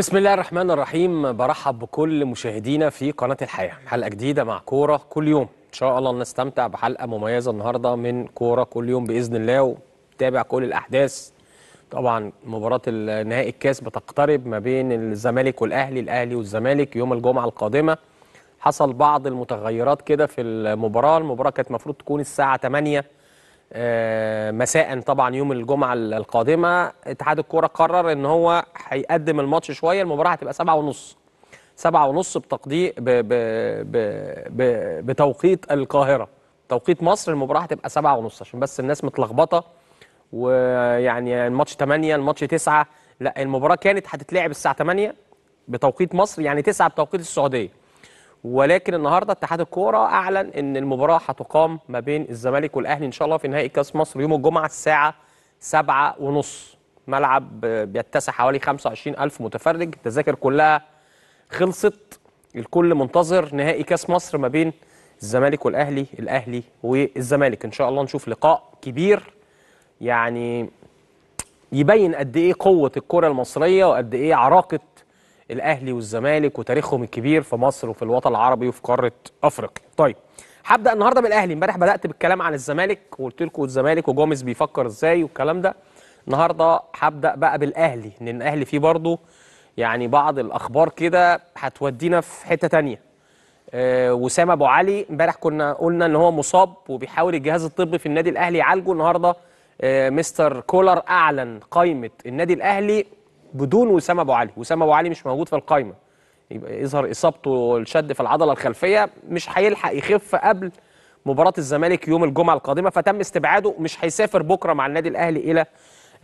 بسم الله الرحمن الرحيم برحب بكل مشاهدينا في قناة الحياة حلقة جديدة مع كورة كل يوم إن شاء الله نستمتع بحلقة مميزة النهاردة من كورة كل يوم بإذن الله وتابع كل الأحداث طبعا مباراة نهائي الكاس بتقترب ما بين الزمالك والأهلي الأهلي والزمالك يوم الجمعة القادمة حصل بعض المتغيرات كده في المباراة المباراة كانت المفروض تكون الساعة 8 آه، مساء طبعا يوم الجمعه القادمه اتحاد الكوره قرر ان هو هيقدم الماتش شويه المباراه هتبقى سبعة ونص سبعة ونص بتقديم ب... ب... ب... ب... بتوقيت القاهره توقيت مصر المباراه هتبقى سبعة ونص عشان بس الناس متلخبطه ويعني الماتش 8 الماتش 9 لا المباراه كانت هتتلعب الساعه 8 بتوقيت مصر يعني 9 بتوقيت السعوديه ولكن النهارده اتحاد الكوره اعلن ان المباراه هتقام ما بين الزمالك والاهلي ان شاء الله في نهائي كاس مصر يوم الجمعه الساعه 7:30 ملعب بيتسع حوالي 25000 متفرج التذاكر كلها خلصت الكل منتظر نهائي كاس مصر ما بين الزمالك والاهلي الاهلي والزمالك ان شاء الله نشوف لقاء كبير يعني يبين قد ايه قوه الكره المصريه وقد ايه عراقه الاهلي والزمالك وتاريخهم الكبير في مصر وفي الوطن العربي وفي قاره افريقيا طيب هبدا النهارده بالاهلي امبارح بدات بالكلام عن الزمالك وقلت لكم الزمالك وجوميز بيفكر ازاي والكلام ده النهارده هبدا بقى بالاهلي لان الاهلي فيه برضه يعني بعض الاخبار كده هتودينا في حته ثانيه. آه، وسام ابو علي امبارح كنا قلنا ان هو مصاب وبيحاول الجهاز الطبي في النادي الاهلي يعالجه النهارده آه، مستر كولر اعلن قائمه النادي الاهلي بدون وسام ابو علي وسام ابو علي مش موجود في القايمه يبقى يظهر اصابته الشد في العضله الخلفيه مش هيلحق يخف قبل مباراه الزمالك يوم الجمعه القادمه فتم استبعاده مش هيسافر بكره مع النادي الاهلي الى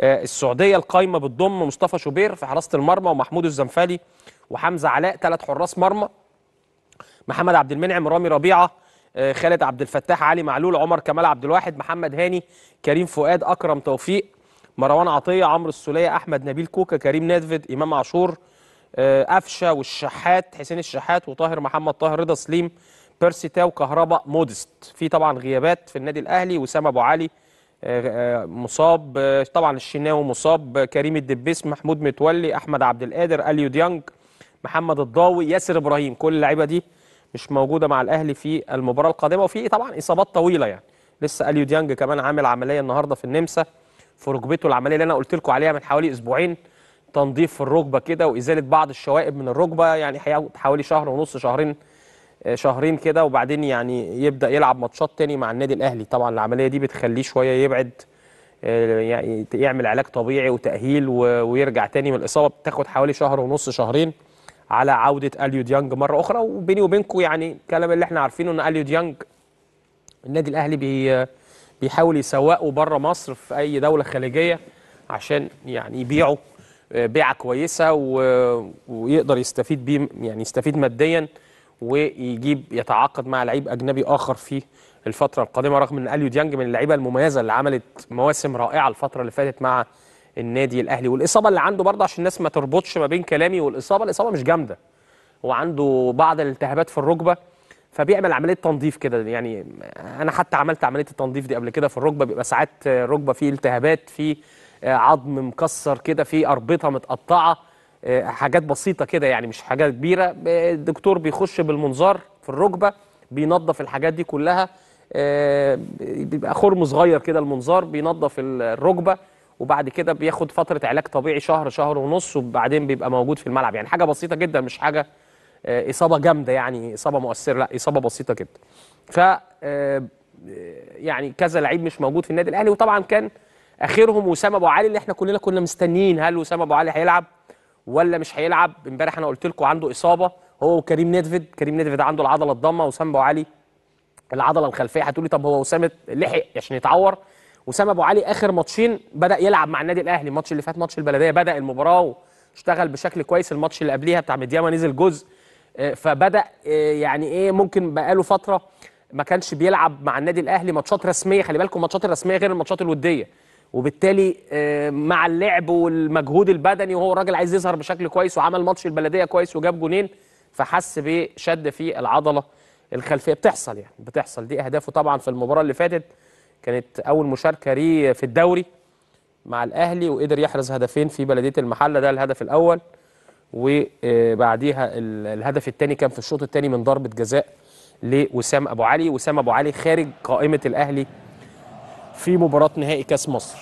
آه، السعوديه القايمه بتضم مصطفى شوبير في حراسه المرمى ومحمود الزنفالي وحمزه علاء ثلاث حراس مرمى محمد عبد المنعم رامي ربيعه آه، خالد عبد الفتاح علي معلول عمر كمال عبد الواحد محمد هاني كريم فؤاد اكرم توفيق مروان عطيه عمرو السوليه احمد نبيل كوكا كريم نادفد امام عاشور آه، قفشه والشحات حسين الشحات وطاهر محمد طاهر رضا سليم بيرسي تاو كهربا مودست في طبعا غيابات في النادي الاهلي وسام ابو علي آه، آه، مصاب طبعا الشناوي مصاب كريم الدبيس محمود متولي احمد عبد القادر اليو ديانج محمد الضاوي ياسر ابراهيم كل اللعيبه دي مش موجوده مع الاهلي في المباراه القادمه وفي طبعا اصابات طويله يعني لسه اليو ديانج كمان عامل عمليه النهارده في النمسا في ركبته العمليه اللي انا قلت لكم عليها من حوالي اسبوعين تنظيف في الركبه كده وازاله بعض الشوائب من الركبه يعني هياخد حوالي شهر ونص شهرين آه، شهرين كده وبعدين يعني يبدا يلعب ماتشات تاني مع النادي الاهلي طبعا العمليه دي بتخليه شويه يبعد آه، يعني يعمل علاج طبيعي وتاهيل ويرجع تاني من الاصابه بتاخد حوالي شهر ونص شهرين على عوده اليو ديانج مره اخرى وبيني وبينكم يعني الكلام اللي احنا عارفينه ان اليو ديانج النادي الاهلي بي بيحاول يسوقوا بره مصر في اي دوله خليجيه عشان يعني يبيعوا آه، بيعه كويسه ويقدر يستفيد بيه يعني يستفيد ماديا ويجيب يتعاقد مع لعيب اجنبي اخر في الفتره القادمه رغم ان اليو ديانج من اللعيبه المميزه اللي عملت مواسم رائعه الفتره اللي فاتت مع النادي الاهلي والاصابه اللي عنده برضه عشان الناس ما تربطش ما بين كلامي والاصابه الاصابه مش جامده وعنده بعض الالتهابات في الركبه فبيعمل عمليه تنظيف كده يعني انا حتى عملت عمليه التنظيف دي قبل كده في الركبه بيبقى ساعات ركبه فيه التهابات فيه آه، عظم مكسر كده فيه اربطه متقطعه آه، حاجات بسيطه كده يعني مش حاجه كبيره الدكتور بيخش بالمنظار في الركبه بينظف الحاجات دي كلها آه، بيبقى خرم صغير كده المنظار بينظف الركبه وبعد كده بياخد فتره علاج طبيعي شهر شهر ونص وبعدين بيبقى موجود في الملعب يعني حاجه بسيطه جدا مش حاجه آه، اصابه جامده يعني اصابه مؤثره لا اصابه بسيطه جدا ف آه، يعني كذا لعيب مش موجود في النادي الاهلي وطبعا كان اخرهم وسام ابو علي اللي احنا كلنا كنا مستنيين هل وسام ابو علي هيلعب ولا مش هيلعب امبارح انا قلت لكم عنده اصابه هو وكريم نيدفيد كريم نيدفيد عنده العضله الضامه وسام ابو علي العضله الخلفيه هتقولي طب هو وسام لحق عشان يتعور وسام ابو علي اخر ماتشين بدا يلعب مع النادي الاهلي الماتش اللي فات ماتش البلديه بدا المباراه واشتغل بشكل كويس الماتش اللي قبليها بتاع مدياما نزل جزء آه، فبدا آه، يعني ايه ممكن بقاله فتره ما كانش بيلعب مع النادي الاهلي ماتشات رسميه خلي بالكم الماتشات الرسميه غير الماتشات الوديه وبالتالي آه، مع اللعب والمجهود البدني وهو الراجل عايز يظهر بشكل كويس وعمل ماتش البلديه كويس وجاب جونين فحس بشد في العضله الخلفيه بتحصل يعني بتحصل دي اهدافه طبعا في المباراه اللي فاتت كانت اول مشاركه ليه في الدوري مع الاهلي وقدر يحرز هدفين في بلديه المحله ده الهدف الاول وبعديها الهدف الثاني كان في الشوط الثاني من ضربه جزاء لوسام ابو علي وسام ابو علي خارج قائمه الاهلي في مباراه نهائي كاس مصر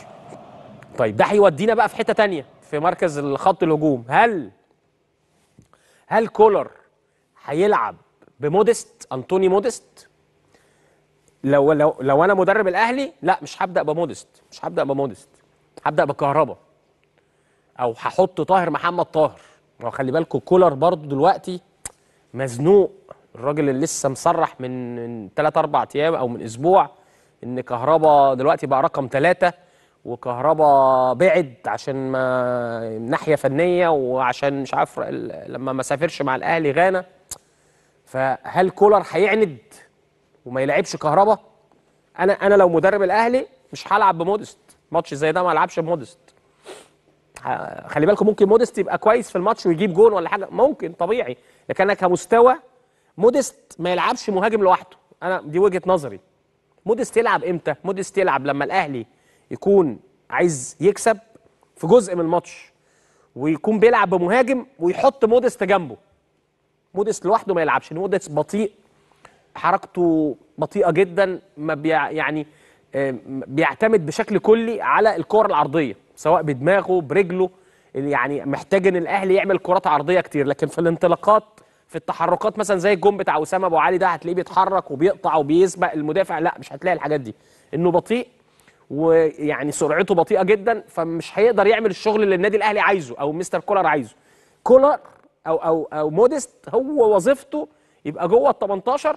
طيب ده هيودينا بقى في حته تانية في مركز الخط الهجوم هل هل كولر هيلعب بمودست انطوني مودست لو لو لو انا مدرب الاهلي لا مش هبدا بمودست مش هبدا بمودست هبدا بكهربا او هحط طاهر محمد طاهر ما خلي بالكم كولر برضه دلوقتي مزنوق الراجل اللي لسه مصرح من من اربع ايام او من اسبوع ان كهربا دلوقتي بقى رقم ثلاثة وكهربا بعد عشان ما من ناحيه فنيه وعشان مش عارف لما ما سافرش مع الاهلي غانا فهل كولر هيعند وما يلعبش كهربا انا انا لو مدرب الاهلي مش هلعب بمودست ماتش زي ده ما العبش بمودست خلي بالكم ممكن موديست يبقى كويس في الماتش ويجيب جون ولا حاجه ممكن طبيعي لكن انا كمستوى موديست ما يلعبش مهاجم لوحده انا دي وجهه نظري موديست يلعب امتى موديست يلعب لما الاهلي يكون عايز يكسب في جزء من الماتش ويكون بيلعب بمهاجم ويحط موديست جنبه موديست لوحده ما يلعبش موديست بطيء حركته بطيئه جدا ما بيع يعني آه، بيعتمد بشكل كلي على الكره العرضيه سواء بدماغه برجله يعني محتاج ان الاهلي يعمل كرات عرضيه كتير لكن في الانطلاقات في التحركات مثلا زي الجون بتاع اسامه ابو علي ده هتلاقيه بيتحرك وبيقطع وبيسبق المدافع لا مش هتلاقي الحاجات دي انه بطيء ويعني سرعته بطيئه جدا فمش هيقدر يعمل الشغل اللي النادي الاهلي عايزه او مستر كولر عايزه كولر او او او موديست هو وظيفته يبقى جوه ال 18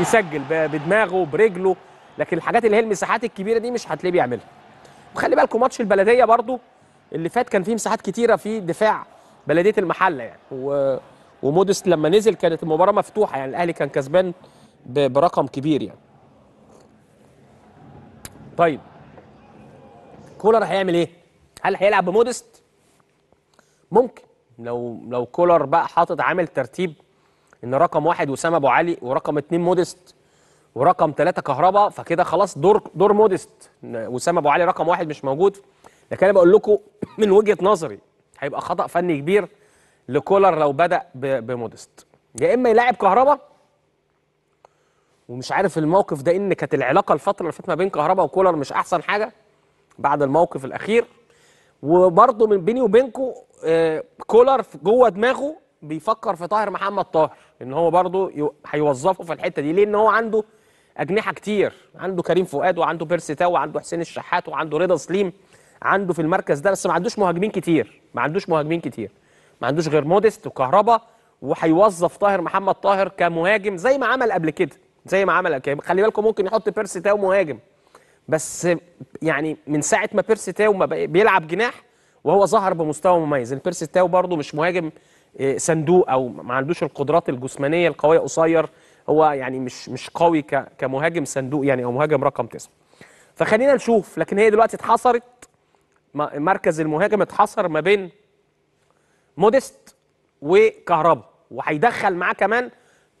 يسجل بدماغه برجله لكن الحاجات اللي هي المساحات الكبيره دي مش هتلاقيه بيعملها وخلي بالكم ماتش البلديه برضو اللي فات كان فيه مساحات كتيره في دفاع بلديه المحله يعني و... ومودست لما نزل كانت المباراه مفتوحه يعني الاهلي كان كسبان ب... برقم كبير يعني طيب كولر هيعمل ايه هل هيلعب بمودست ممكن لو لو كولر بقى حاطط عامل ترتيب ان رقم واحد وسام ابو علي ورقم اتنين مودست ورقم ثلاثة كهرباء فكده خلاص دور دور مودست وسام ابو علي رقم واحد مش موجود لكن انا بقول لكم من وجهه نظري هيبقى خطا فني كبير لكولر لو بدا بمودست يا اما يلاعب كهرباء ومش عارف الموقف ده ان كانت العلاقه الفتره اللي فاتت ما بين كهرباء وكولر مش احسن حاجه بعد الموقف الاخير وبرضه من بيني وبينكم آه، كولر جوه دماغه بيفكر في طاهر محمد طاهر ان هو برضه هيوظفه في الحته دي ليه ان هو عنده اجنحه كتير عنده كريم فؤاد وعنده بيرسي تاو وعنده حسين الشحات وعنده رضا سليم عنده في المركز ده بس ما عندوش مهاجمين كتير ما عندوش مهاجمين كتير ما عندوش غير موديست وكهربا وهيوظف طاهر محمد طاهر كمهاجم زي ما عمل قبل كده زي ما عمل قبل كده خلي بالكم ممكن يحط بيرسي تاو مهاجم بس يعني من ساعه ما بيرسي تاو ما بيلعب جناح وهو ظهر بمستوى مميز البيرسي تاو برضه مش مهاجم آه، صندوق او ما عندوش القدرات الجسمانيه القويه قصير هو يعني مش مش قوي كمهاجم صندوق يعني او مهاجم رقم تسعه فخلينا نشوف لكن هي دلوقتي اتحصرت مركز المهاجم اتحصر ما بين موديست وكهربا وهيدخل معاه كمان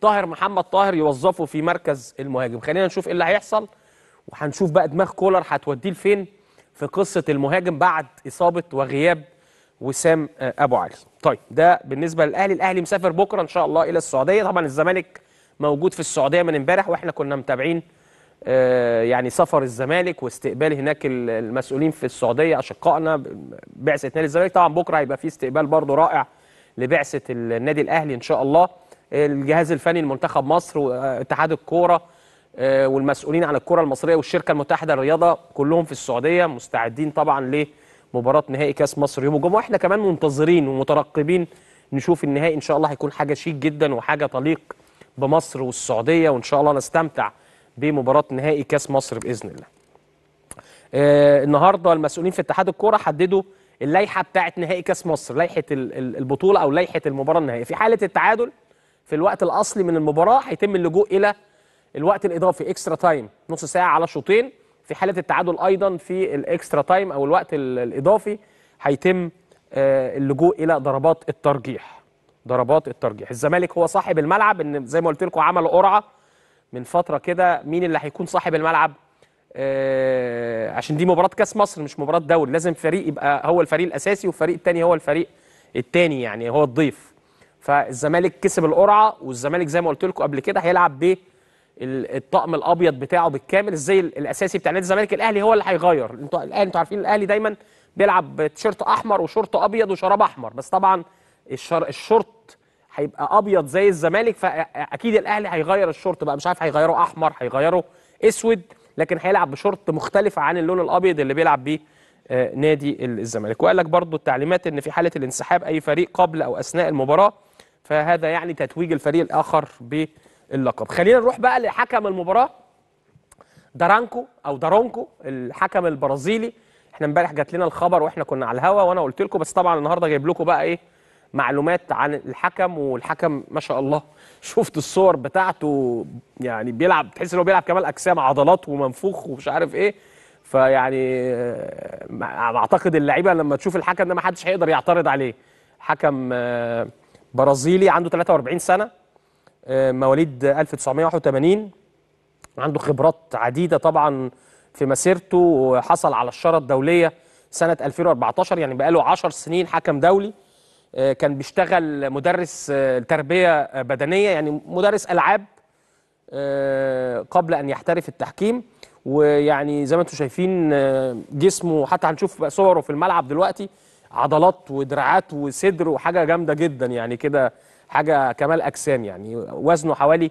طاهر محمد طاهر يوظفه في مركز المهاجم خلينا نشوف ايه اللي هيحصل وهنشوف بقى دماغ كولر هتوديه لفين في قصه المهاجم بعد اصابه وغياب وسام آه، ابو علي طيب ده بالنسبه للاهلي الاهلي مسافر بكره ان شاء الله الى السعوديه طبعا الزمالك موجود في السعوديه من امبارح واحنا كنا متابعين آه، يعني سفر الزمالك واستقبال هناك المسؤولين في السعوديه اشقائنا بعثه نادي الزمالك طبعا بكره هيبقى في استقبال برضه رائع لبعثه النادي الاهلي ان شاء الله الجهاز الفني لمنتخب مصر واتحاد الكوره آه، والمسؤولين عن الكره المصريه والشركه المتحده للرياضه كلهم في السعوديه مستعدين طبعا لمباراه نهائي كاس مصر يوم الجمعه واحنا كمان منتظرين ومترقبين نشوف النهائي ان شاء الله هيكون حاجه شيك جدا وحاجه طليق بمصر والسعوديه وان شاء الله نستمتع بمباراه نهائي كاس مصر باذن الله. آه، النهارده المسؤولين في اتحاد الكوره حددوا اللائحه بتاعه نهائي كاس مصر، لائحه البطوله او لائحه المباراه النهائيه، في حاله التعادل في الوقت الاصلي من المباراه هيتم اللجوء الى الوقت الاضافي اكسترا تايم نص ساعه على شوطين في حاله التعادل ايضا في الاكسترا تايم او الوقت الاضافي هيتم آه، اللجوء الى ضربات الترجيح ضربات الترجيح الزمالك هو صاحب الملعب ان زي ما قلت لكم عملوا قرعه من فتره كده مين اللي هيكون صاحب الملعب آه عشان دي مباراه كاس مصر مش مباراه دوري لازم فريق يبقى هو الفريق الاساسي والفريق الثاني هو الفريق الثاني يعني هو الضيف فالزمالك كسب القرعه والزمالك زي ما قلت لكم قبل كده هيلعب ب الطقم الابيض بتاعه بالكامل ازاي الاساسي بتاع نادي الزمالك الاهلي هو اللي هيغير انتوا الاهلي انتوا عارفين الاهلي دايما بيلعب تيشيرت احمر وشورت ابيض وشراب احمر بس طبعا الشر الشورت هيبقى ابيض زي الزمالك فاكيد الاهلي هيغير الشورت بقى مش عارف هيغيره احمر هيغيره اسود لكن هيلعب بشورت مختلف عن اللون الابيض اللي بيلعب بيه آه، نادي الزمالك وقال لك برضو التعليمات ان في حاله الانسحاب اي فريق قبل او اثناء المباراه فهذا يعني تتويج الفريق الاخر باللقب خلينا نروح بقى لحكم المباراه دارانكو او دارونكو الحكم البرازيلي احنا امبارح جات لنا الخبر واحنا كنا على الهوا وانا قلت لكم بس طبعا النهارده جايب لكم بقى ايه معلومات عن الحكم والحكم ما شاء الله شفت الصور بتاعته يعني بيلعب تحس ان هو بيلعب كمال اجسام عضلات ومنفوخ ومش عارف ايه فيعني آه، اعتقد اللعيبه لما تشوف الحكم ده ما حدش هيقدر يعترض عليه حكم آه، برازيلي عنده 43 سنه آه، مواليد 1981 عنده خبرات عديده طبعا في مسيرته وحصل على الشاره الدوليه سنه 2014 يعني بقاله 10 سنين حكم دولي آه، كان بيشتغل مدرس آه، تربيه بدنيه يعني مدرس العاب آه، قبل ان يحترف التحكيم ويعني زي ما انتم شايفين جسمه حتى هنشوف صوره في الملعب دلوقتي عضلات ودراعات وصدر وحاجه جامده جدا يعني كده حاجه كمال اجسام يعني وزنه حوالي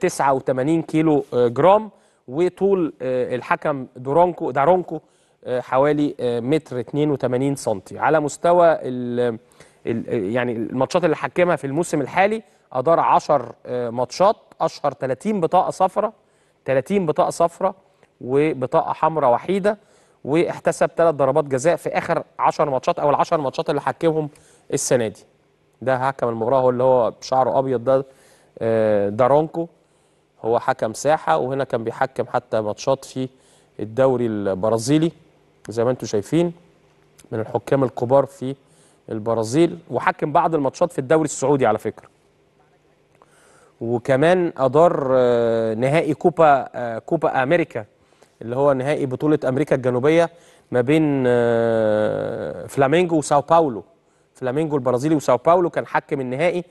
89 كيلو جرام وطول الحكم دورونكو دارونكو حوالي متر 82 سم على مستوى يعني الماتشات اللي حكمها في الموسم الحالي ادار 10 آه، ماتشات اشهر 30 بطاقه صفراء 30 بطاقه صفراء وبطاقه حمراء وحيده واحتسب ثلاث ضربات جزاء في اخر 10 ماتشات او ال 10 ماتشات اللي حكمهم السنه دي ده حكم المباراه هو اللي هو بشعره ابيض ده آه، دارونكو هو حكم ساحه وهنا كان بيحكم حتى ماتشات في الدوري البرازيلي زي ما انتم شايفين من الحكام الكبار في البرازيل وحكم بعض الماتشات في الدوري السعودي على فكرة وكمان أدار آه، نهائي كوبا آه، كوبا أمريكا اللي هو نهائي بطولة أمريكا الجنوبية ما بين آه، فلامينجو وساو باولو فلامينجو البرازيلي وساو باولو كان حكم النهائي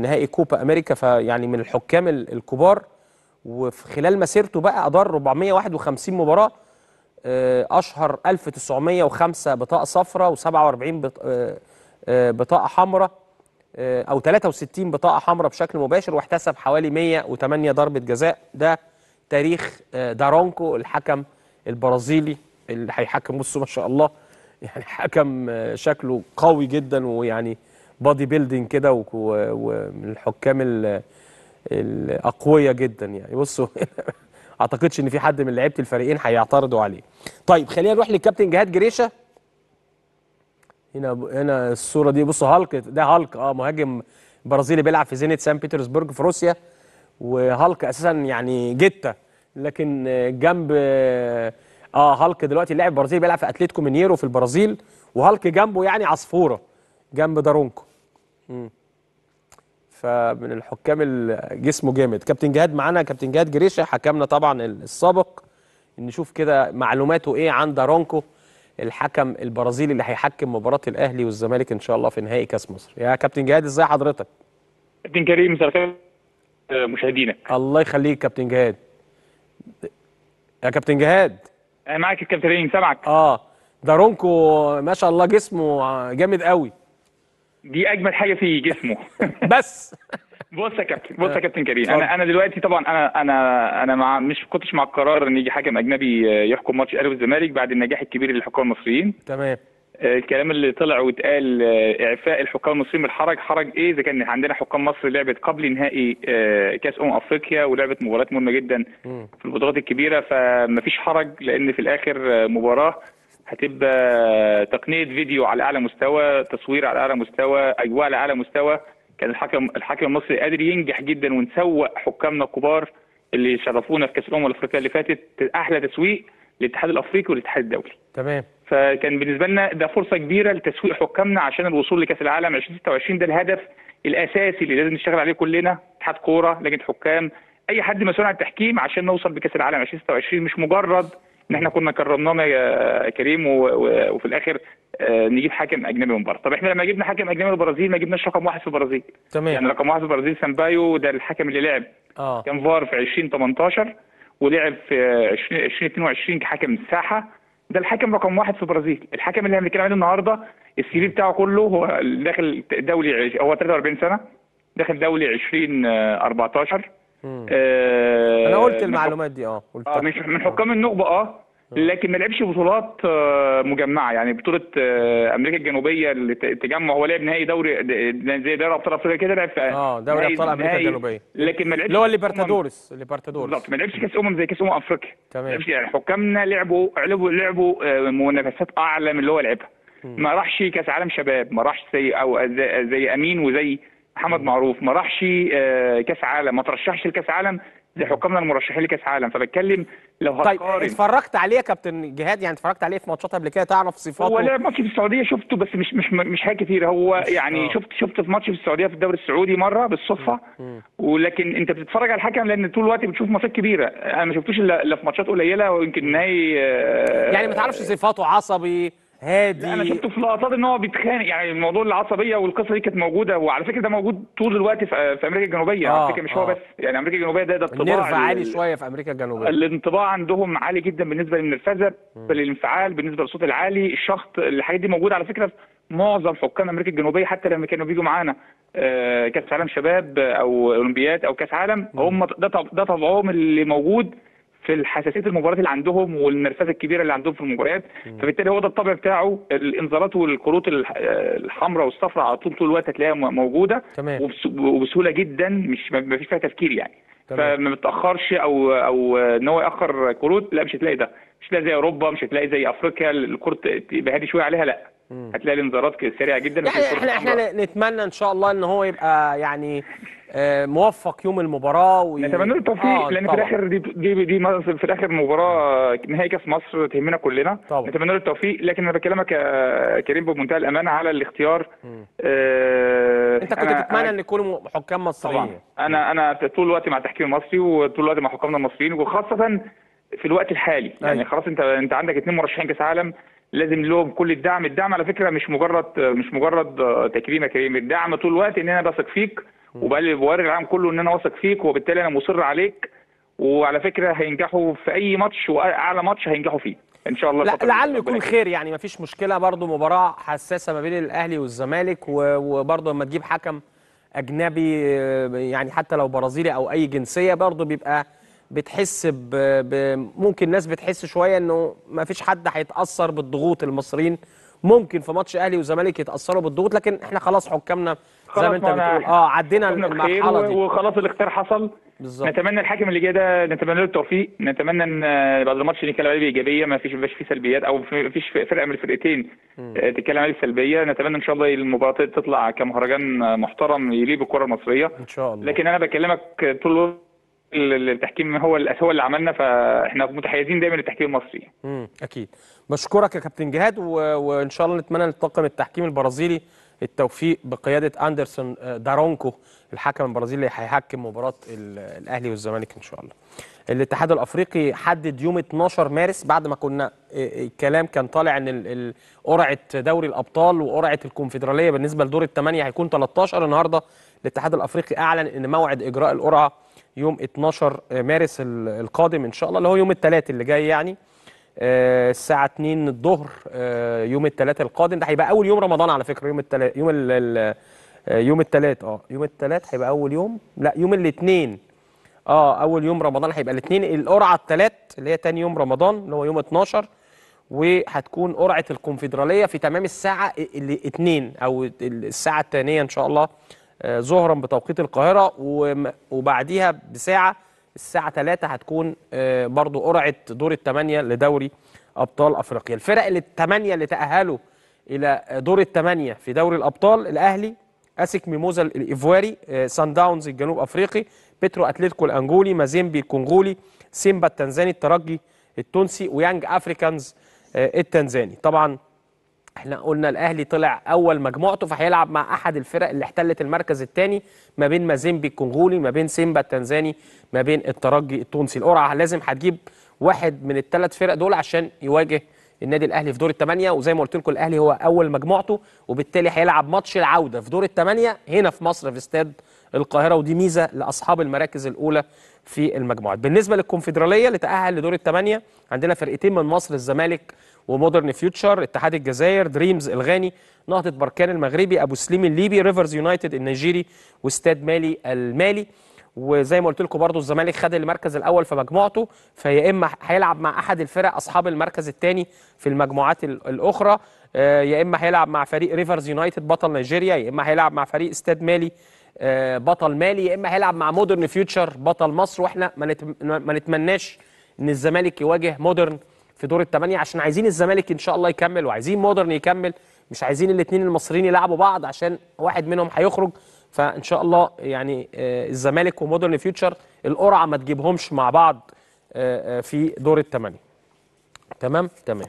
نهائي كوبا أمريكا فيعني من الحكام الكبار وفي خلال مسيرته بقى أدار 451 مباراة آه، أشهر 1905 بطاقة صفراء و47 آه، آه، بطاقة حمراء أو 63 بطاقة حمراء بشكل مباشر واحتسب حوالي 108 ضربة جزاء ده تاريخ دارونكو الحكم البرازيلي اللي هيحكم بصوا ما شاء الله يعني حكم شكله قوي جدا ويعني بادي بيلدينج كده ومن الحكام الأقوياء جدا يعني بصوا اعتقدش ان في حد من لعيبه الفريقين هيعترضوا عليه طيب خلينا نروح للكابتن جهاد جريشه هنا هنا الصوره دي بصوا هالك ده هالك اه مهاجم برازيلي بيلعب في زينت سان بيترسبورج في روسيا وهالك اساسا يعني جته لكن جنب اه هالك دلوقتي اللاعب البرازيلي بيلعب في اتلتيكو مينيرو في البرازيل وهالك جنبه يعني عصفوره جنب دارونكو امم فمن الحكام جسمه جامد كابتن جهاد معانا كابتن جهاد جريشه حكمنا طبعا السابق نشوف كده معلوماته ايه عن دارونكو الحكم البرازيلي اللي هيحكم مباراه الاهلي والزمالك ان شاء الله في نهائي كاس مصر يا كابتن جهاد ازاي حضرتك كابتن كريم مساء مشاهدينا الله يخليك كابتن جهاد يا كابتن جهاد انا معاك الكابتن سامعك اه دارونكو ما شاء الله جسمه جامد قوي دي اجمل حاجه في جسمه بس بص يا كابتن بص يا آه. كابتن كريم انا انا دلوقتي طبعا انا انا انا مع مش كنتش مع القرار ان يجي حكم اجنبي آه، يحكم ماتش الاهلي والزمالك بعد النجاح الكبير للحكام المصريين تمام آه، الكلام اللي طلع واتقال اعفاء الحكام المصريين من الحرج حرج ايه اذا كان عندنا حكام مصر لعبت قبل نهائي كاس امم افريقيا ولعبت مباريات مهمه جدا في البطولات الكبيره فمفيش حرج لان في الاخر مباراه هتبقى تقنيه فيديو على اعلى مستوى تصوير على اعلى مستوى اجواء على اعلى مستوى كان الحكم الحكم المصري قادر ينجح جدا ونسوق حكامنا الكبار اللي شرفونا في كاس الامم الافريقيه اللي فاتت احلى تسويق للاتحاد الافريقي والاتحاد الدولي تمام فكان بالنسبه لنا ده فرصه كبيره لتسويق حكامنا عشان الوصول لكاس العالم 2026 ده الهدف الاساسي اللي لازم نشتغل عليه كلنا اتحاد كوره لجنه حكام اي حد مسؤول عن التحكيم عشان نوصل بكاس العالم 2026 مش مجرد ان احنا كنا كرمناه يا كريم وفي الاخر آه، نجيب حاكم اجنبي من بره طب احنا لما جبنا حاكم اجنبي من البرازيل ما جبناش رقم واحد في البرازيل تمام يعني رقم واحد في البرازيل سامبايو ده الحكم اللي لعب اه كان فار في 2018 ولعب في 2022 كحكم الساحه ده الحكم رقم واحد في البرازيل الحكم اللي احنا بنتكلم عليه النهارده السي في بتاعه كله هو داخل دولي هو 43 سنه داخل دولي 2014 آه انا قلت المعلومات دي اه قلتها اه مش من حكام النخبه اه لكن ما لعبش بطولات آه، مجمعه يعني بطوله آه، امريكا الجنوبيه التجمع هو لعب نهائي دوري زي دوري ابطال افريقيا كده لعب اه دوري ابطال امريكا الجنوبيه لكن ما لعبش اللي هو الليبرتادورس أمم- الليبرتادورس بالظبط ما لعبش كاس امم زي كاس امم افريقيا تمام ما لعبش يعني حكامنا لعبوا لعبوا لعبوا آه، منافسات اعلى من اللي هو لعبها ما راحش كاس عالم شباب ما راحش زي او زي, زي امين وزي محمد معروف ما راحش آه، كاس عالم ما ترشحش لكاس عالم زي حكامنا المرشحين لكاس عالم فبتكلم لو طيب، هتقارن طيب اتفرجت عليه يا كابتن جهاد يعني اتفرجت عليه في ماتشات قبل كده تعرف صفاته هو لعب ماتش في السعوديه شفته بس مش مش مش حاجه كتير هو يعني آه. شفت شفت في ماتش في السعوديه في الدوري السعودي مره بالصدفه ولكن انت بتتفرج على الحكم لان طول الوقت بتشوف ماتشات كبيره انا ما شفتوش الا في ماتشات قليله ويمكن نهائي آه، يعني ما تعرفش صفاته عصبي هادي انا شفته في لقطات ان هو بيتخانق يعني الموضوع العصبيه والقصه دي كانت موجوده وعلى فكره ده موجود طول الوقت في, في امريكا الجنوبيه آه على فكره مش آه. هو بس يعني امريكا الجنوبيه ده ده الطباع النرف عالي شويه في امريكا الجنوبيه الانطباع عندهم عالي جدا بالنسبه للنرفزه بالانفعال بالنسبه للصوت العالي الشخط الحاجات دي موجوده على فكره معظم حكام امريكا الجنوبيه حتى لما كانوا بيجوا معانا آه، كاس عالم شباب او اولمبياد او كاس عالم هم ده ده طبعهم اللي موجود في الحساسيه المباريات اللي عندهم والنرفزه الكبيره اللي عندهم في المباريات فبالتالي هو ده الطبع بتاعه الانذارات والكروت الحمراء والصفراء على طول طول الوقت هتلاقيها موجوده تمام وبسهوله جدا مش ما فيش فيها تفكير يعني فما بتاخرش او او ان هو ياخر كروت لا مش هتلاقي ده مش هتلاقي زي اوروبا مش هتلاقي زي افريقيا الكروت هادي شويه عليها لا هتلاقي الانذارات سريعه جدا يعني احنا احنا نتمنى ان شاء الله ان هو يبقى يعني آه، موفق يوم المباراه ونتمنى نتمنى له التوفيق آه لان طبعًا. في الاخر دي دي, دي في الاخر مباراه نهائي كاس مصر تهمنا كلنا طبعا. نتمنى له التوفيق لكن انا بكلمك كريم بمنتهى الامانه على الاختيار آه انت كنت تتمنى ان يكونوا حكام مصريين انا انا طول الوقت مع التحكيم المصري وطول الوقت مع حكامنا المصريين وخاصه في الوقت الحالي يعني أيوة. خلاص انت انت عندك اثنين مرشحين كاس عالم لازم لهم كل الدعم الدعم على فكره مش مجرد مش مجرد تكريم يا كريم الدعم طول الوقت ان انا بثق فيك وبقى بوري العالم كله ان انا واثق فيك وبالتالي انا مصر عليك وعلى فكره هينجحوا في اي ماتش واعلى ماتش هينجحوا فيه ان شاء الله لا لعله يكون خير يعني ما فيش مشكله برضو مباراه حساسه ما بين الاهلي والزمالك وبرضو لما تجيب حكم اجنبي آه، يعني حتى لو برازيلي او اي جنسيه برضو بيبقى بتحس ب... ب... ممكن الناس بتحس شويه انه ما فيش حد هيتاثر بالضغوط المصريين ممكن في ماتش اهلي وزمالك يتاثروا بالضغوط لكن احنا خلاص حكامنا زي ما انت بتقول اه عدينا المرحله دي وخلاص الاختيار حصل بالظبط نتمنى الحاكم اللي جاي ده نتمنى له التوفيق نتمنى ان آه، بعد الماتش نتكلم عليه بايجابيه ما فيش مبقاش فيه سلبيات او ما فيش فرقه من الفرقتين آه، تتكلم عليه بسلبيه نتمنى ان شاء الله المباراه تطلع كمهرجان محترم يليق بالكره المصريه ان شاء الله لكن انا بكلمك طول الوقت التحكيم هو هو اللي عملنا فاحنا متحيزين دايما للتحكيم المصري امم اكيد بشكرك يا كابتن جهاد و... وان شاء الله نتمنى للطاقم التحكيم البرازيلي التوفيق بقياده اندرسون آه، دارونكو الحكم البرازيلي اللي هيحكم مباراه الاهلي والزمالك ان شاء الله الاتحاد الافريقي حدد يوم 12 مارس بعد ما كنا آه، آه، الكلام كان طالع ان قرعه دوري الابطال وقرعه الكونفدراليه بالنسبه لدور الثمانيه هيكون 13 النهارده الاتحاد الافريقي اعلن ان موعد اجراء القرعه يوم 12 آه، مارس القادم ان شاء الله اللي هو يوم الثلاث اللي جاي يعني آه، الساعه 2 الظهر آه، يوم الثلاث القادم ده هيبقى اول يوم رمضان على فكره يوم الثلاث يوم الـ يوم الثلاث اه يوم الثلاث هيبقى اول يوم لا يوم الاثنين اه اول يوم رمضان هيبقى الاثنين القرعه الثلاث اللي هي ثاني يوم رمضان اللي هو يوم 12 وهتكون قرعه الكونفدراليه في تمام الساعه الاثنين او الساعه الثانيه ان شاء الله آه، ظهرا بتوقيت القاهره وبعديها بساعه الساعه 3 هتكون آه، برضو قرعه دور الثمانيه لدوري ابطال افريقيا الفرق الثمانيه اللي تاهلوا الى آه، دور الثمانيه في دوري الابطال الاهلي اسك ميموزا الايفواري سان داونز الجنوب افريقي بترو أتليتكو الانجولي مازيمبي الكونغولي سيمبا التنزاني الترجي التونسي ويانج افريكانز التنزاني طبعا احنا قلنا الاهلي طلع اول مجموعته فهيلعب مع احد الفرق اللي احتلت المركز الثاني ما بين مازيمبي الكونغولي ما بين سيمبا التنزاني ما بين الترجي التونسي القرعه لازم هتجيب واحد من الثلاث فرق دول عشان يواجه النادي الاهلي في دور الثمانيه وزي ما قلت لكم الاهلي هو اول مجموعته وبالتالي هيلعب ماتش العوده في دور الثمانيه هنا في مصر في استاد القاهره ودي ميزه لاصحاب المراكز الاولى في المجموعات بالنسبه للكونفدراليه اللي تاهل لدور الثمانيه عندنا فرقتين من مصر الزمالك ومودرن فيوتشر اتحاد الجزائر دريمز الغاني نهضة بركان المغربي أبو سليم الليبي ريفرز يونايتد النيجيري واستاد مالي المالي وزي ما قلت لكم برضه الزمالك خد المركز الاول في مجموعته فيا اما هيلعب مع احد الفرق اصحاب المركز الثاني في المجموعات الاخرى آه، يا اما هيلعب مع فريق ريفرز يونايتد بطل نيجيريا يا اما هيلعب مع فريق استاد مالي آه، بطل مالي يا اما هيلعب مع مودرن فيوتشر بطل مصر واحنا ما نتمناش ان الزمالك يواجه مودرن في دور الثمانيه عشان عايزين الزمالك ان شاء الله يكمل وعايزين مودرن يكمل مش عايزين الاثنين المصريين يلعبوا بعض عشان واحد منهم هيخرج فان شاء الله يعني آه، الزمالك ومودرن فيوتشر القرعه ما تجيبهمش مع بعض آه، آه، في دور الثمانيه تمام تمام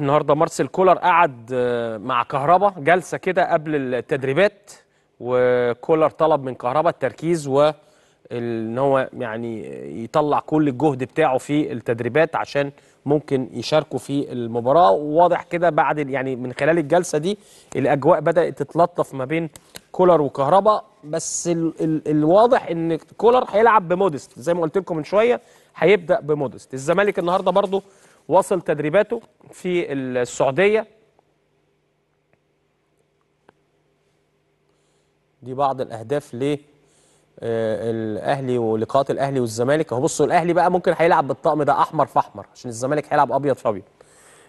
النهارده مارسيل كولر قعد مع كهربا جلسه كده قبل التدريبات وكولر طلب من كهربا التركيز و ان هو يعني يطلع كل الجهد بتاعه في التدريبات عشان ممكن يشاركوا في المباراه وواضح كده بعد يعني من خلال الجلسه دي الاجواء بدات تتلطف ما بين كولر وكهربا بس ال ال الواضح ان كولر هيلعب بمودست زي ما قلت لكم من شويه هيبدا بمودست الزمالك النهارده برضو واصل تدريباته في السعوديه دي بعض الاهداف ليه آه، الاهلي ولقاءات الاهلي والزمالك اهو بصوا الاهلي بقى ممكن هيلعب بالطقم ده احمر في احمر عشان الزمالك هيلعب ابيض في ابيض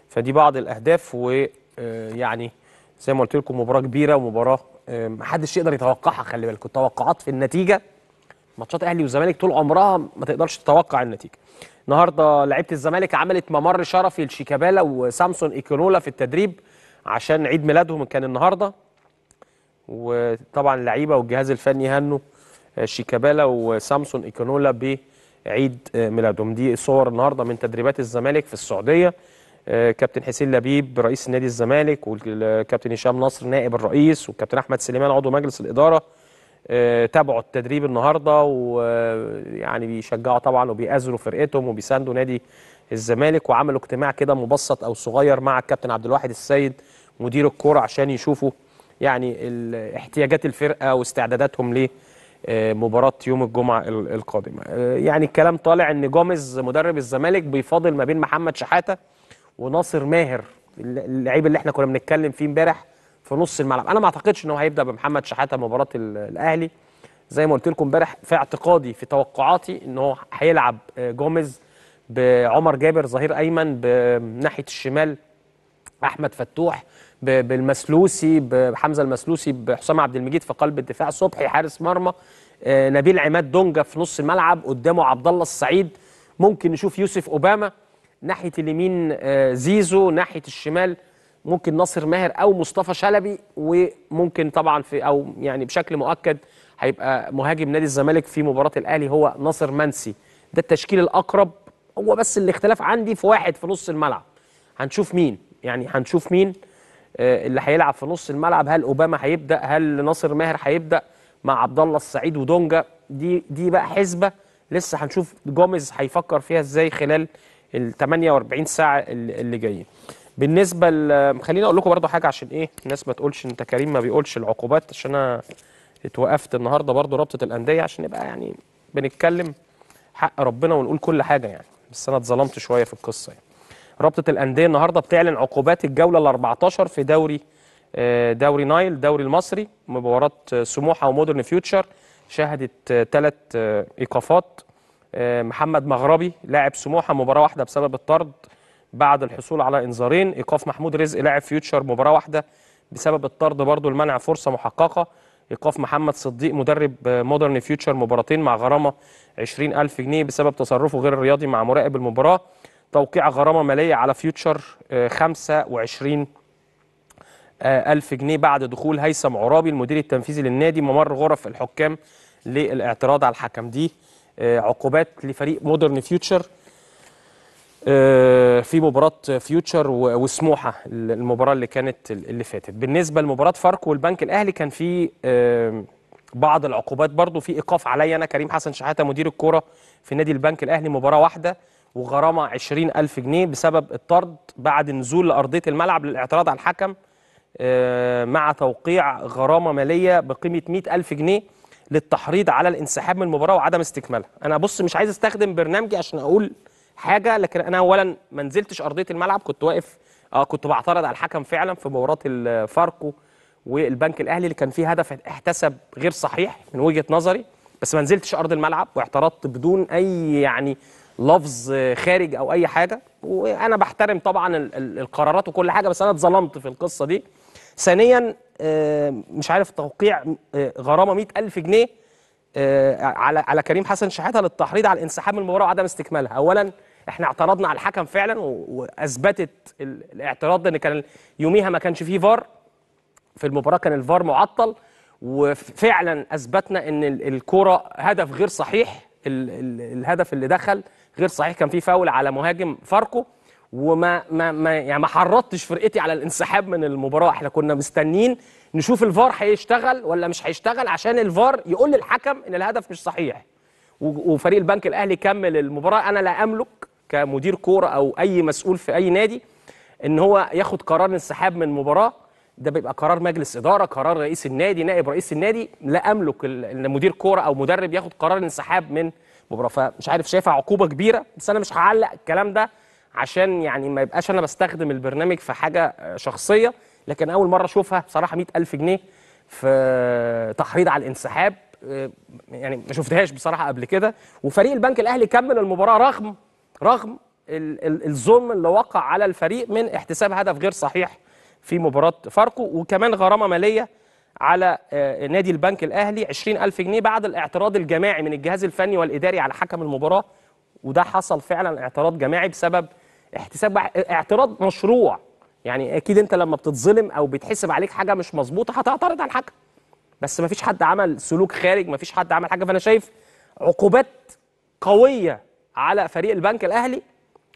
فدي بعض الاهداف ويعني آه، زي ما قلت لكم مباراه كبيره ومباراه آه، ما حدش يقدر يتوقعها خلي بالكم التوقعات في النتيجه ماتشات اهلي والزمالك طول عمرها ما تقدرش تتوقع النتيجه النهارده لعيبه الزمالك عملت ممر شرفي لشيكابالا وسامسون ايكونولا في التدريب عشان عيد ميلادهم كان النهارده وطبعا اللعيبه والجهاز الفني هنوا شيكابالا وسامسون ايكونولا بعيد ميلادهم دي صور النهارده من تدريبات الزمالك في السعوديه آه، كابتن حسين لبيب رئيس نادي الزمالك والكابتن هشام نصر نائب الرئيس والكابتن احمد سليمان عضو مجلس الاداره آه، تابعوا التدريب النهارده ويعني بيشجعوا طبعا وبيأزروا فرقتهم وبيساندوا نادي الزمالك وعملوا اجتماع كده مبسط او صغير مع الكابتن عبد الواحد السيد مدير الكوره عشان يشوفوا يعني احتياجات الفرقه واستعداداتهم ليه آه، مباراه يوم الجمعه القادمه آه، يعني الكلام طالع ان جوميز مدرب الزمالك بيفاضل ما بين محمد شحاته وناصر ماهر اللعيب اللي احنا كنا بنتكلم فيه امبارح في نص الملعب انا ما اعتقدش ان هو هيبدا بمحمد شحاته مباراه الاهلي زي ما قلت لكم امبارح في اعتقادي في توقعاتي ان هو هيلعب آه، جوميز بعمر جابر ظهير ايمن بناحيه الشمال احمد فتوح بالمسلوسي بحمزه المسلوسي بحسام عبد المجيد في قلب الدفاع صبحي حارس مرمى آه، نبيل عماد دونجا في نص الملعب قدامه عبد الله السعيد ممكن نشوف يوسف اوباما ناحيه اليمين آه، زيزو ناحيه الشمال ممكن ناصر ماهر او مصطفى شلبي وممكن طبعا في او يعني بشكل مؤكد هيبقى مهاجم نادي الزمالك في مباراه الاهلي هو ناصر منسي ده التشكيل الاقرب هو بس الاختلاف عندي في واحد في نص الملعب هنشوف مين يعني هنشوف مين آه، اللي هيلعب في نص الملعب هل اوباما هيبدا هل ناصر ماهر هيبدا مع عبد الله السعيد ودونجا دي دي بقى حسبه لسه هنشوف جوميز هيفكر فيها ازاي خلال ال 48 ساعه اللي جايين بالنسبه خليني اقول لكم برده حاجه عشان ايه الناس ما تقولش انت كريم ما بيقولش العقوبات عشان انا اتوقفت النهارده برده رابطه الانديه عشان نبقى يعني بنتكلم حق ربنا ونقول كل حاجه يعني بس انا اتظلمت شويه في القصه يعني رابطه الانديه النهارده بتعلن عقوبات الجوله ال 14 في دوري آه، دوري نايل الدوري المصري مباراه سموحه ومودرن فيوتشر شهدت ثلاث آه، ايقافات آه، محمد مغربي لاعب سموحه مباراه واحده بسبب الطرد بعد الحصول على انذارين ايقاف محمود رزق لاعب فيوتشر مباراه واحده بسبب الطرد برضه المنع فرصه محققه ايقاف محمد صديق مدرب مودرن فيوتشر مباراتين مع غرامه 20000 جنيه بسبب تصرفه غير الرياضي مع مراقب المباراه توقيع غرامه ماليه على فيوتشر 25 آه، آه، ألف جنيه بعد دخول هيثم عرابي المدير التنفيذي للنادي ممر غرف الحكام للاعتراض على الحكم دي آه، عقوبات لفريق مودرن فيوتشر في مباراة فيوتشر وسموحة المباراة اللي كانت اللي فاتت بالنسبة لمباراة فاركو والبنك الأهلي كان في بعض العقوبات برضو في إيقاف عليا أنا كريم حسن شحاتة مدير الكرة في نادي البنك الأهلي مباراة واحدة وغرامه 20000 جنيه بسبب الطرد بعد نزول لارضيه الملعب للاعتراض على الحكم آه، مع توقيع غرامه ماليه بقيمه 100000 جنيه للتحريض على الانسحاب من المباراه وعدم استكمالها انا بص مش عايز استخدم برنامجي عشان اقول حاجه لكن انا اولا ما نزلتش ارضيه الملعب كنت واقف اه كنت بعترض على الحكم فعلا في مباراه الفاركو والبنك الاهلي اللي كان فيه هدف احتسب غير صحيح من وجهه نظري بس ما نزلتش ارض الملعب واعترضت بدون اي يعني لفظ خارج او اي حاجه وانا بحترم طبعا القرارات وكل حاجه بس انا اتظلمت في القصه دي ثانيا آه، مش عارف توقيع آه، غرامه 100000 جنيه آه، على على كريم حسن شحاته للتحريض على الانسحاب من المباراه وعدم استكمالها اولا احنا اعترضنا على الحكم فعلا واثبتت الاعتراض ده ان كان يوميها ما كانش فيه فار في المباراه كان الفار معطل وفعلا اثبتنا ان الكوره هدف غير صحيح الهدف اللي دخل غير صحيح كان فيه فاول على مهاجم فاركو وما ما ما يعني ما حرضتش فرقتي على الانسحاب من المباراه احنا كنا مستنيين نشوف الفار هيشتغل ولا مش هيشتغل عشان الفار يقول للحكم ان الهدف مش صحيح وفريق البنك الاهلي كمل المباراه انا لا املك كمدير كوره او اي مسؤول في اي نادي ان هو ياخد قرار انسحاب من مباراه ده بيبقى قرار مجلس اداره قرار رئيس النادي نائب رئيس النادي لا املك ان مدير كوره او مدرب ياخد قرار الانسحاب من مباراه فمش عارف شايفها عقوبه كبيره بس انا مش هعلق الكلام ده عشان يعني ما يبقاش انا بستخدم البرنامج في حاجه شخصيه لكن اول مره اشوفها بصراحه 100000 جنيه في تحريض على الانسحاب آه، يعني ما شفتهاش بصراحه قبل كده وفريق البنك الاهلي كمل المباراه رغم رغم الظلم اللي وقع على الفريق من احتساب هدف غير صحيح في مباراه فاركو وكمان غرامه ماليه على آه، نادي البنك الاهلي 20000 جنيه بعد الاعتراض الجماعي من الجهاز الفني والاداري على حكم المباراه وده حصل فعلا اعتراض جماعي بسبب احتساب آه، اعتراض مشروع يعني اكيد انت لما بتتظلم او بيتحسب عليك حاجه مش مظبوطه هتعترض على الحكم بس ما فيش حد عمل سلوك خارج ما فيش حد عمل حاجه فانا شايف عقوبات قويه على فريق البنك الاهلي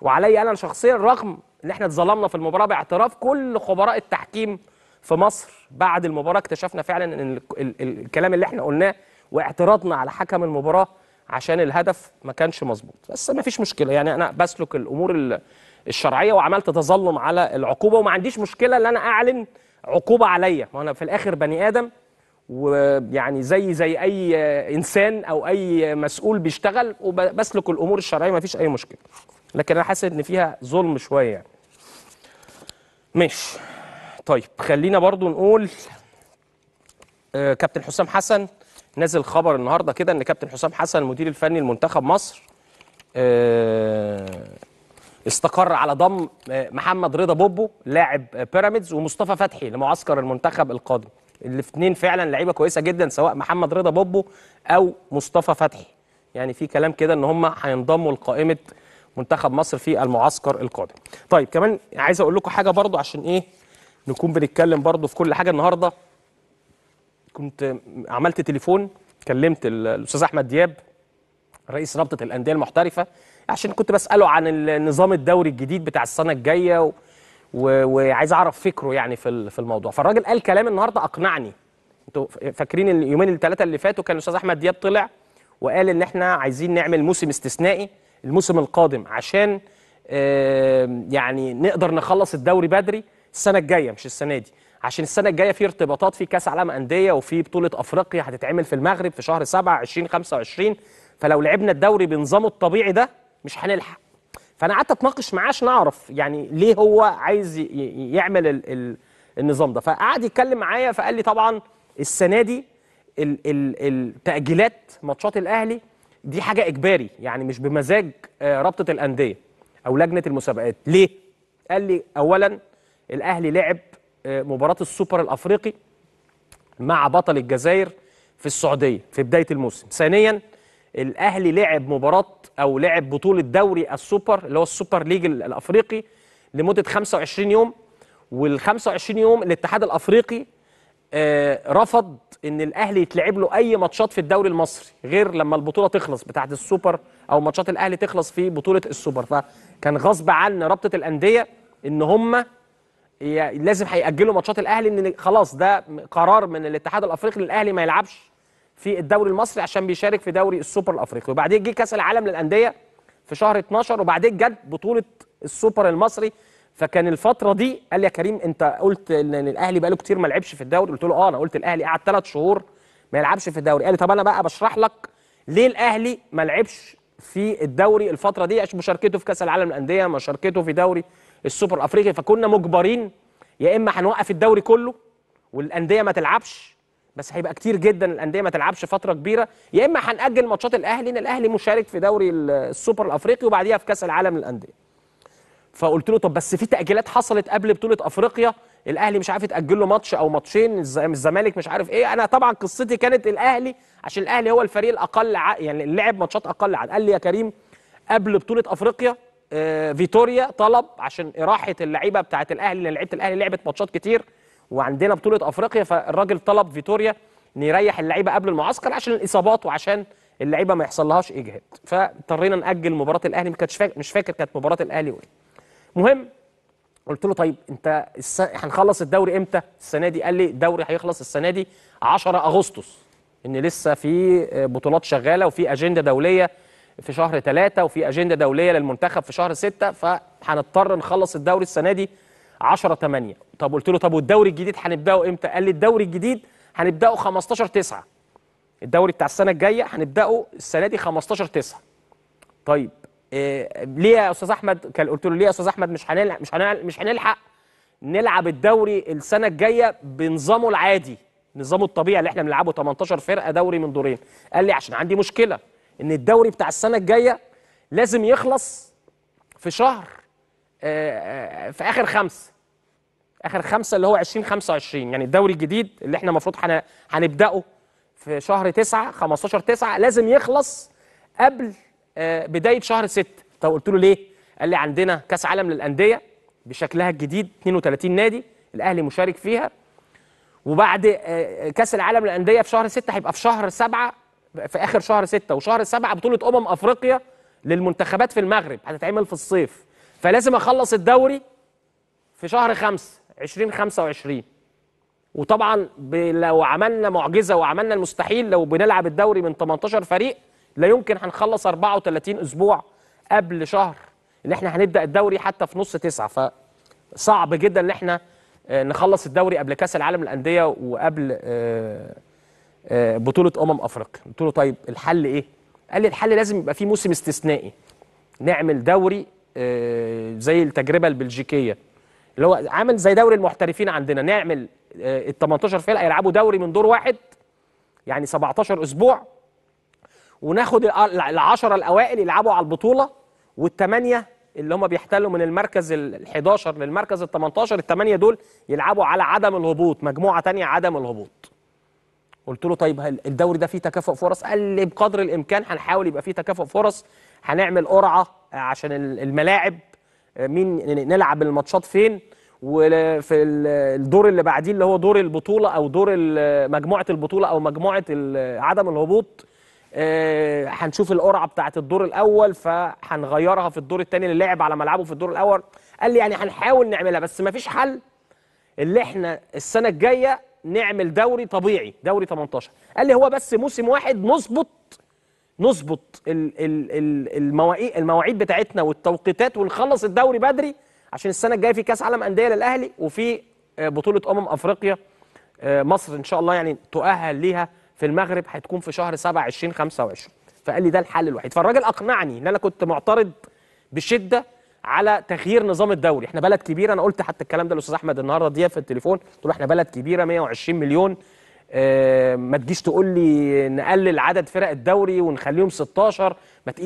وعلي انا شخصيا رغم ان احنا اتظلمنا في المباراه باعتراف كل خبراء التحكيم في مصر بعد المباراه اكتشفنا فعلا ان الكلام اللي احنا قلناه واعتراضنا على حكم المباراه عشان الهدف ما كانش مظبوط بس ما فيش مشكله يعني انا بسلك الامور الشرعيه وعملت تظلم على العقوبه وما عنديش مشكله ان انا اعلن عقوبه عليا ما انا في الاخر بني ادم ويعني زي زي اي انسان او اي مسؤول بيشتغل وبسلك الامور الشرعيه ما فيش اي مشكله لكن انا حاسس ان فيها ظلم شويه يعني. ماشي طيب خلينا برضو نقول آه، كابتن حسام حسن نازل خبر النهارده كده ان كابتن حسام حسن المدير الفني لمنتخب مصر آه، استقر على ضم آه، محمد رضا بوبو لاعب بيراميدز ومصطفى فتحي لمعسكر المنتخب القادم الاثنين فعلا لعيبه كويسه جدا سواء محمد رضا بوبو او مصطفى فتحي يعني في كلام كده ان هم هينضموا لقائمه منتخب مصر في المعسكر القادم طيب كمان عايز اقول لكم حاجه برضو عشان ايه نكون بنتكلم برضو في كل حاجه النهارده كنت عملت تليفون كلمت الاستاذ احمد دياب رئيس رابطه الانديه المحترفه عشان كنت بساله عن النظام الدوري الجديد بتاع السنه الجايه و... و... وعايز اعرف فكره يعني في في الموضوع فالراجل قال كلام النهارده اقنعني انتوا فاكرين اليومين الثلاثه اللي فاتوا كان الاستاذ احمد دياب طلع وقال ان احنا عايزين نعمل موسم استثنائي الموسم القادم عشان يعني نقدر نخلص الدوري بدري السنه الجايه مش السنه دي عشان السنه الجايه في ارتباطات في كاس عالم انديه وفي بطوله افريقيا هتتعمل في المغرب في شهر 7 20 25 فلو لعبنا الدوري بنظامه الطبيعي ده مش هنلحق فانا قعدت اتناقش معاه عشان اعرف يعني ليه هو عايز يعمل ال ال النظام ده فقعد يتكلم معايا فقال لي طبعا السنه دي التاجيلات ماتشات الاهلي دي حاجه اجباري يعني مش بمزاج آه، رابطه الانديه او لجنه المسابقات ليه قال لي اولا الاهلي لعب آه، مباراه السوبر الافريقي مع بطل الجزائر في السعوديه في بدايه الموسم ثانيا الاهلي لعب مباراه او لعب بطوله دوري السوبر اللي هو السوبر ليج الافريقي لمده 25 يوم وال 25 يوم الاتحاد الافريقي آه، رفض ان الاهلي يتلعب له اي ماتشات في الدوري المصري غير لما البطوله تخلص بتاعه السوبر او ماتشات الاهلي تخلص في بطوله السوبر فكان غصب عن رابطه الانديه ان هم لازم هيأجلوا ماتشات الاهلي ان خلاص ده قرار من الاتحاد الافريقي ان الاهلي ما يلعبش في الدوري المصري عشان بيشارك في دوري السوبر الافريقي وبعدين جه كاس العالم للانديه في شهر 12 وبعدين جت بطوله السوبر المصري فكان الفتره دي قال لي يا كريم انت قلت ان الاهلي بقاله كتير ما لعبش في الدوري قلت له اه انا قلت الاهلي قعد ثلاث شهور ما يلعبش في الدوري قال لي طب انا بقى بشرح لك ليه الاهلي ما لعبش في الدوري الفتره دي عشان مشاركته في كاس العالم للانديه مشاركته في دوري السوبر الافريقي فكنا مجبرين يا اما هنوقف الدوري كله والانديه ما تلعبش بس هيبقى كتير جدا الانديه ما تلعبش فتره كبيره يا اما هنأجل ماتشات الاهلي ان الاهلي مشارك في دوري السوبر الافريقي وبعديها في كاس العالم للانديه فقلت له طب بس في تاجيلات حصلت قبل بطوله افريقيا الاهلي مش عارف يتاجل له ماتش او ماتشين الزمالك مش عارف ايه انا طبعا قصتي كانت الاهلي عشان الاهلي هو الفريق الاقل ع... يعني لعب ماتشات اقل عدد قال لي يا كريم قبل بطوله افريقيا آه فيتوريا طلب عشان اراحه اللعيبه بتاعه الاهلي لان لعيبه الاهلي لعبت ماتشات كتير وعندنا بطوله افريقيا فالراجل طلب فيتوريا ان يريح اللعيبه قبل المعسكر عشان الاصابات وعشان اللعيبه ما يحصلهاش اجهاد فاضطرينا ناجل مباراه الاهلي ما كانتش فاكر مش فاكر كانت مباراه الاهلي وايه مهم قلت له طيب انت الس... هنخلص الدوري امتى السنه دي قال لي الدوري هيخلص السنه دي 10 اغسطس ان لسه في آه، بطولات شغاله وفي اجنده دوليه في شهر ثلاثة وفي اجنده دوليه للمنتخب في شهر 6 فهنضطر نخلص الدوري السنه دي 10 8 طب قلت له طب والدوري الجديد هنبداه امتى قال لي الدوري الجديد هنبداه 15 9 الدوري بتاع السنه الجايه هنبداه السنه دي 15 9 طيب آه، ليه يا استاذ احمد كان قلت له ليه يا استاذ احمد مش هنلحق مش هنلحق مش هنلحق نلعب الدوري السنه الجايه بنظامه العادي نظامه الطبيعي اللي احنا بنلعبه 18 فرقه دوري من دورين قال لي عشان عندي مشكله ان الدوري بتاع السنه الجايه لازم يخلص في شهر آه، آه، في اخر خمسه اخر خمسه اللي هو 2025 يعني الدوري الجديد اللي احنا المفروض هنبداه في شهر 9 15 9 لازم يخلص قبل آه، بدايه شهر 6 طب قلت له ليه قال لي عندنا كاس عالم للانديه بشكلها الجديد 32 نادي الاهلي مشارك فيها وبعد آه، آه، كاس العالم للانديه في شهر 6 هيبقى في شهر 7 في اخر شهر 6 وشهر 7 بطوله امم افريقيا للمنتخبات في المغرب هتتعمل في الصيف فلازم اخلص الدوري في شهر 5 2025 وطبعا لو عملنا معجزه وعملنا المستحيل لو بنلعب الدوري من 18 فريق لا يمكن هنخلص 34 اسبوع قبل شهر ان احنا هنبدا الدوري حتى في نص تسعه فصعب جدا ان احنا آه، نخلص الدوري قبل كاس العالم للانديه وقبل آه، آه، بطوله امم افريقيا قلت له طيب الحل ايه قال لي الحل لازم يبقى في موسم استثنائي نعمل دوري زي التجربه البلجيكيه اللي هو عامل زي دوري المحترفين عندنا نعمل ال 18 فرقه يلعبوا دوري من دور واحد يعني 17 اسبوع وناخد العشرة الأوائل يلعبوا على البطولة والثمانية اللي هم بيحتلوا من المركز ال 11 للمركز ال 18 الثمانية دول يلعبوا على عدم الهبوط مجموعة تانية عدم الهبوط قلت له طيب الدوري ده فيه تكافؤ فرص قال لي بقدر الامكان هنحاول يبقى فيه تكافؤ فرص هنعمل قرعه آه، عشان الملاعب آه، مين نلعب الماتشات فين وفي الدور اللي بعديه اللي هو دور البطوله او دور مجموعه البطوله او مجموعه عدم الهبوط آه، هنشوف القرعه بتاعه الدور الاول فهنغيرها في الدور الثاني اللي لعب على ملعبه في الدور الاول قال لي يعني هنحاول نعملها بس ما فيش حل اللي احنا السنه الجايه نعمل دوري طبيعي دوري 18 قال لي هو بس موسم واحد نظبط نظبط المواعيد المواعيد بتاعتنا والتوقيتات ونخلص الدوري بدري عشان السنه الجايه في كاس عالم انديه للاهلي وفي آه، بطوله امم افريقيا آه، مصر ان شاء الله يعني تؤهل ليها في المغرب هتكون في شهر 7 2025 فقال لي ده الحل الوحيد فالراجل اقنعني ان انا كنت معترض بشده على تغيير نظام الدوري احنا بلد كبيره انا قلت حتى الكلام ده للاستاذ احمد النهارده دي في التليفون قلت له احنا بلد كبيره 120 مليون اه ما تجيش تقول لي نقلل عدد فرق الدوري ونخليهم 16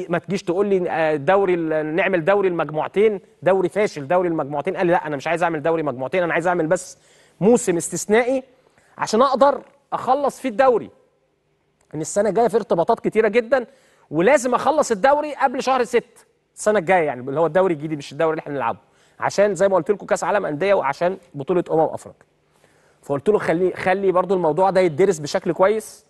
ما تجيش تقول لي آه، دوري نعمل دوري المجموعتين دوري فاشل دوري المجموعتين قال لي لا انا مش عايز اعمل دوري مجموعتين انا عايز اعمل بس موسم استثنائي عشان اقدر اخلص فيه الدوري ان السنه الجايه في ارتباطات كتيره جدا ولازم اخلص الدوري قبل شهر 6 السنه الجايه يعني اللي هو الدوري الجديد مش الدوري اللي احنا بنلعبه عشان زي ما قلت لكم كاس عالم انديه وعشان بطوله امم افريقيا فقلت له خلي خلي برضو الموضوع ده يدرس بشكل كويس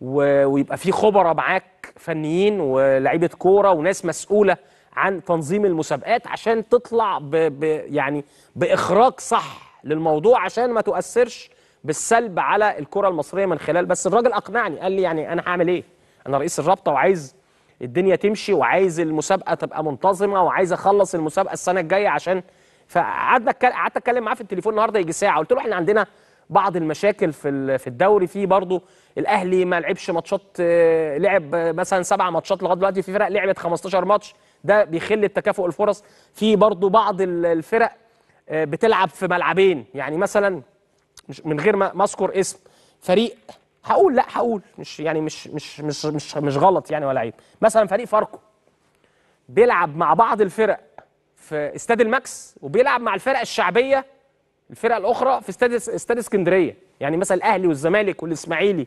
و... ويبقى فيه خبراء معاك فنيين ولاعيبه كوره وناس مسؤوله عن تنظيم المسابقات عشان تطلع ب... ب... يعني باخراج صح للموضوع عشان ما تؤثرش بالسلب على الكره المصريه من خلال بس الراجل اقنعني قال لي يعني انا هعمل ايه انا رئيس الرابطه وعايز الدنيا تمشي وعايز المسابقه تبقى منتظمه وعايز اخلص المسابقه السنه الجايه عشان فقعدنا قعدت اتكلم معاه في التليفون النهارده يجي ساعه قلت له احنا عندنا بعض المشاكل في في الدوري في برضه الاهلي ما لعبش ماتشات آه، لعب مثلا سبع ماتشات لغايه دلوقتي في فرق لعبت 15 ماتش ده بيخل التكافؤ الفرص في برضه بعض الفرق آه، بتلعب في ملعبين يعني مثلا مش من غير ما اذكر اسم فريق هقول لا هقول مش يعني مش مش مش مش, مش غلط يعني ولا عيب مثلا فريق فاركو بيلعب مع بعض الفرق في استاد الماكس وبيلعب مع الفرق الشعبيه الفرق الاخرى في استاد استاد اسكندريه يعني مثلا الاهلي والزمالك والاسماعيلي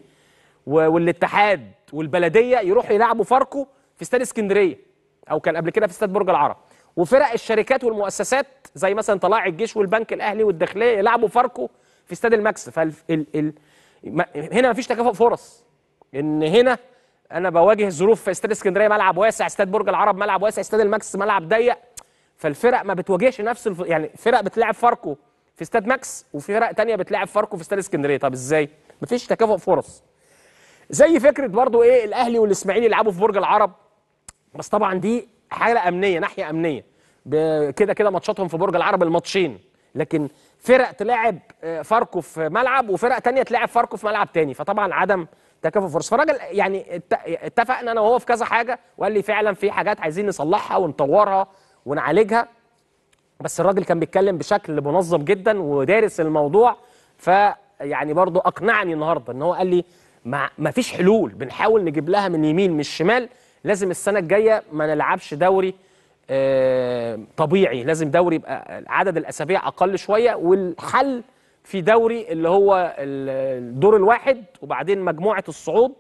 والاتحاد والبلديه يروحوا يلعبوا فاركو في استاد اسكندريه او كان قبل كده في استاد برج العرب وفرق الشركات والمؤسسات زي مثلا طلائع الجيش والبنك الاهلي والداخليه يلعبوا فاركو في استاد الماكس فال ال ال هنا مفيش تكافؤ فرص ان هنا انا بواجه الظروف في استاد اسكندريه ملعب واسع استاد برج العرب ملعب واسع استاد الماكس ملعب ضيق فالفرق ما بتواجهش نفس الف... يعني فرق بتلاعب فاركو في استاد ماكس وفي فرق تانية بتلاعب فاركو في استاد اسكندريه طب ازاي مفيش تكافؤ فرص زي فكره برضو ايه الاهلي والاسماعيلي يلعبوا في برج العرب بس طبعا دي حاله امنيه ناحيه امنيه كده كده ماتشاتهم في برج العرب الماتشين لكن فرق تلاعب آه، فاركو في ملعب وفرق تانية تلاعب فاركو في ملعب تاني فطبعا عدم تكافؤ فرص فالراجل يعني اتفقنا انا وهو في كذا حاجه وقال لي فعلا في حاجات عايزين نصلحها ونطورها ونعالجها بس الراجل كان بيتكلم بشكل منظم جدا ودارس الموضوع فيعني برضه اقنعني النهارده ان هو قال لي ما فيش حلول بنحاول نجيب لها من يمين من الشمال لازم السنه الجايه ما نلعبش دوري آه، طبيعي لازم دوري يبقى عدد الاسابيع اقل شويه والحل في دوري اللي هو الدور الواحد وبعدين مجموعه الصعود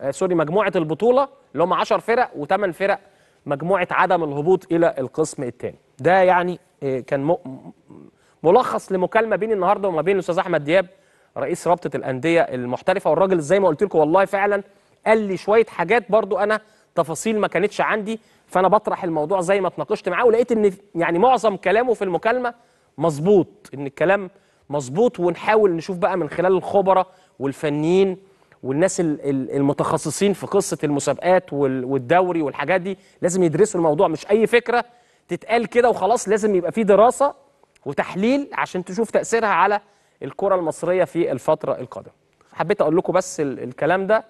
آه، سوري مجموعه البطوله اللي هم 10 فرق و8 فرق مجموعه عدم الهبوط الى القسم الثاني ده يعني آه، كان ملخص لمكالمه بين النهارده وما بين الاستاذ احمد دياب رئيس رابطه الانديه المحترفه والراجل زي ما قلت لكم والله فعلا قال لي شويه حاجات برضو انا تفاصيل ما كانتش عندي فانا بطرح الموضوع زي ما اتناقشت معاه ولقيت ان يعني معظم كلامه في المكالمه مظبوط ان الكلام مظبوط ونحاول نشوف بقى من خلال الخبراء والفنيين والناس المتخصصين في قصه المسابقات والدوري والحاجات دي لازم يدرسوا الموضوع مش اي فكره تتقال كده وخلاص لازم يبقى في دراسه وتحليل عشان تشوف تاثيرها على الكره المصريه في الفتره القادمه حبيت اقول لكم بس الكلام ده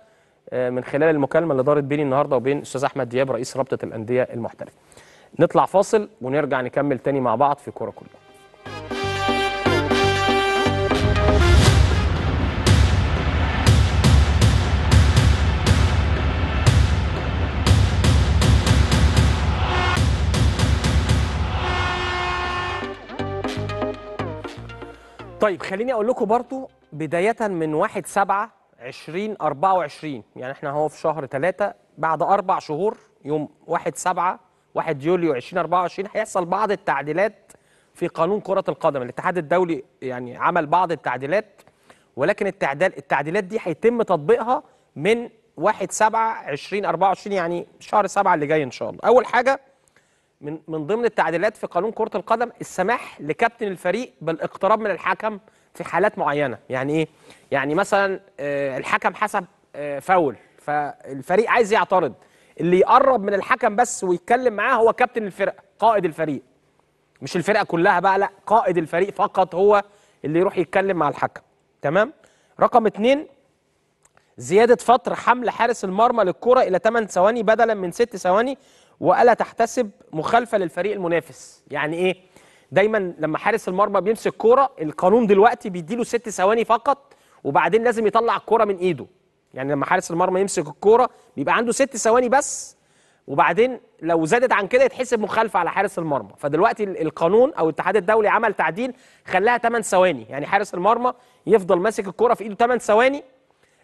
آه، من خلال المكالمه اللي دارت بيني النهارده وبين استاذ احمد دياب رئيس رابطه الانديه المحترفه. نطلع فاصل ونرجع نكمل تاني مع بعض في كوره كلها. طيب خليني اقول لكم برضو بدايه من 1 7 2024 يعني احنا اهو في شهر 3 بعد اربع شهور يوم 1 7 1 يوليو 2024 هيحصل بعض التعديلات في قانون كرة القدم الاتحاد الدولي يعني عمل بعض التعديلات ولكن التعديل التعديلات دي هيتم تطبيقها من 1 7 2024 يعني شهر 7 اللي جاي ان شاء الله اول حاجه من من ضمن التعديلات في قانون كرة القدم السماح لكابتن الفريق بالاقتراب من الحكم في حالات معينه يعني ايه يعني مثلا آه، الحكم حسب آه، فاول فالفريق عايز يعترض اللي يقرب من الحكم بس ويتكلم معاه هو كابتن الفرقه قائد الفريق مش الفرقه كلها بقى لا قائد الفريق فقط هو اللي يروح يتكلم مع الحكم تمام رقم اتنين زيادة فترة حمل حارس المرمى للكرة إلى 8 ثواني بدلا من 6 ثواني وألا تحتسب مخالفة للفريق المنافس يعني إيه؟ دايما لما حارس المرمى بيمسك كوره القانون دلوقتي بيديله ست ثواني فقط وبعدين لازم يطلع الكوره من ايده يعني لما حارس المرمى يمسك الكوره بيبقى عنده ست ثواني بس وبعدين لو زادت عن كده يتحسب مخالفه على حارس المرمى فدلوقتي القانون او الاتحاد الدولي عمل تعديل خلاها 8 ثواني يعني حارس المرمى يفضل ماسك الكوره في ايده 8 ثواني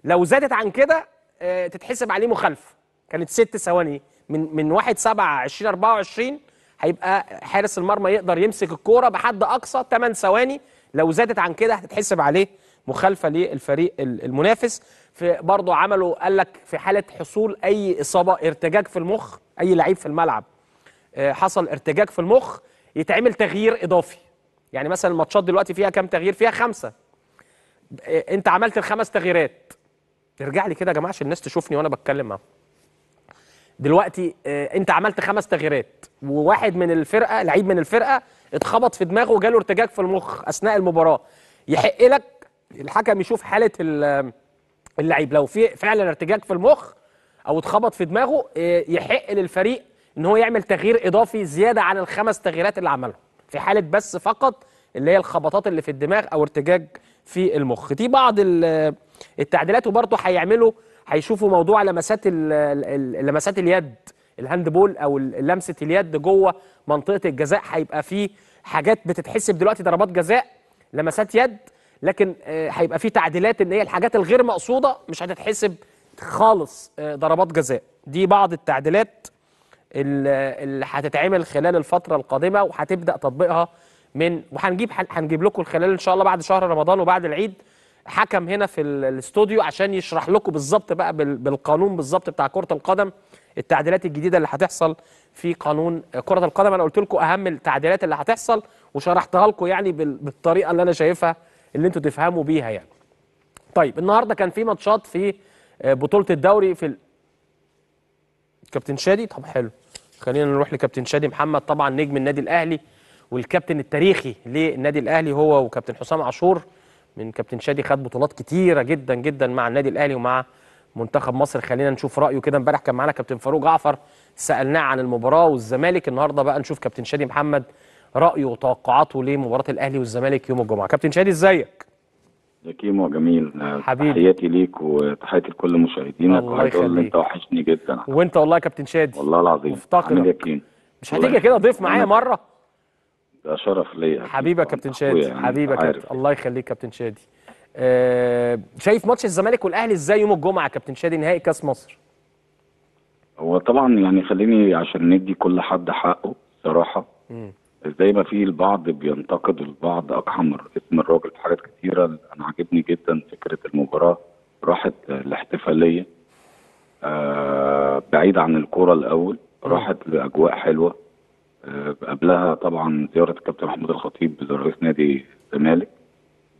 لو زادت عن كده آه، تتحسب عليه مخالفه كانت 6 ثواني من من 1 7 2024 هيبقى حارس المرمى يقدر يمسك الكوره بحد اقصى 8 ثواني لو زادت عن كده هتتحسب عليه مخالفه للفريق المنافس في برضه عملوا قال لك في حاله حصول اي اصابه ارتجاج في المخ اي لعيب في الملعب آه، حصل ارتجاج في المخ يتعمل تغيير اضافي يعني مثلا الماتشات دلوقتي فيها كام تغيير فيها خمسه آه، انت عملت الخمس تغييرات ترجع لي كده يا جماعه عشان الناس تشوفني وانا بتكلم معاهم دلوقتي آه، انت عملت خمس تغييرات وواحد من الفرقه لعيب من الفرقه اتخبط في دماغه وجاله ارتجاج في المخ اثناء المباراه يحق لك الحكم يشوف حاله اللعيب لو في فعلا ارتجاج في المخ او اتخبط في دماغه آه، يحق للفريق ان هو يعمل تغيير اضافي زياده عن الخمس تغييرات اللي عملهم في حاله بس فقط اللي هي الخبطات اللي في الدماغ او ارتجاج في المخ دي بعض التعديلات وبرضه هيعملوا هيشوفوا موضوع لمسات لمسات اليد الهاند بول او لمسه اليد جوه منطقه الجزاء هيبقى فيه حاجات بتتحسب دلوقتي ضربات جزاء لمسات يد لكن آه، هيبقى فيه تعديلات ان هي الحاجات الغير مقصوده مش هتتحسب خالص آه، ضربات جزاء دي بعض التعديلات اللي هتتعمل خلال الفتره القادمه وهتبدا تطبيقها من وهنجيب هنجيب لكم خلال ان شاء الله بعد شهر رمضان وبعد العيد حكم هنا في الاستوديو عشان يشرح لكم بالظبط بقى بالقانون بالظبط بتاع كره القدم التعديلات الجديده اللي هتحصل في قانون كره القدم انا قلت لكم اهم التعديلات اللي هتحصل وشرحتها لكم يعني بالطريقه اللي انا شايفها اللي انتوا تفهموا بيها يعني طيب النهارده كان في ماتشات في آه، بطوله الدوري في ال... كابتن شادي طب حلو خلينا نروح لكابتن شادي محمد طبعا نجم النادي الاهلي والكابتن التاريخي للنادي الاهلي هو وكابتن حسام عاشور من كابتن شادي خد بطولات كتيره جدا جدا مع النادي الاهلي ومع منتخب مصر خلينا نشوف رايه كده امبارح كان معانا كابتن فاروق جعفر سالناه عن المباراه والزمالك النهارده بقى نشوف كابتن شادي محمد رايه وتوقعاته لمباراه الاهلي والزمالك يوم الجمعه كابتن شادي ازيك يا كيمو جميل حبيبي تحياتي ليك وتحياتي لكل مشاهدينك الله يخليك انت وحشني جدا وانت والله يا كابتن شادي والله العظيم مفتقرك إيه مش هتيجي كده ضيف معايا إيه؟ مره ده شرف ليا حبيبي يعني، يا كابتن شادي يعني حبيبي يا كابتن الله يخليك كابتن شادي آه شايف ماتش الزمالك والاهلي ازاي يوم الجمعه كابتن شادي نهائي كاس مصر هو طبعا يعني خليني عشان ندي كل حد حقه صراحه زي ما في البعض بينتقد البعض اكحمر اسم الراجل في حاجات كثيره انا عاجبني جدا فكره المباراه راحت الاحتفاليه آه بعيد عن الكوره الاول راحت لاجواء حلوه آه، قبلها طبعا زياره الكابتن محمود الخطيب رئيس نادي الزمالك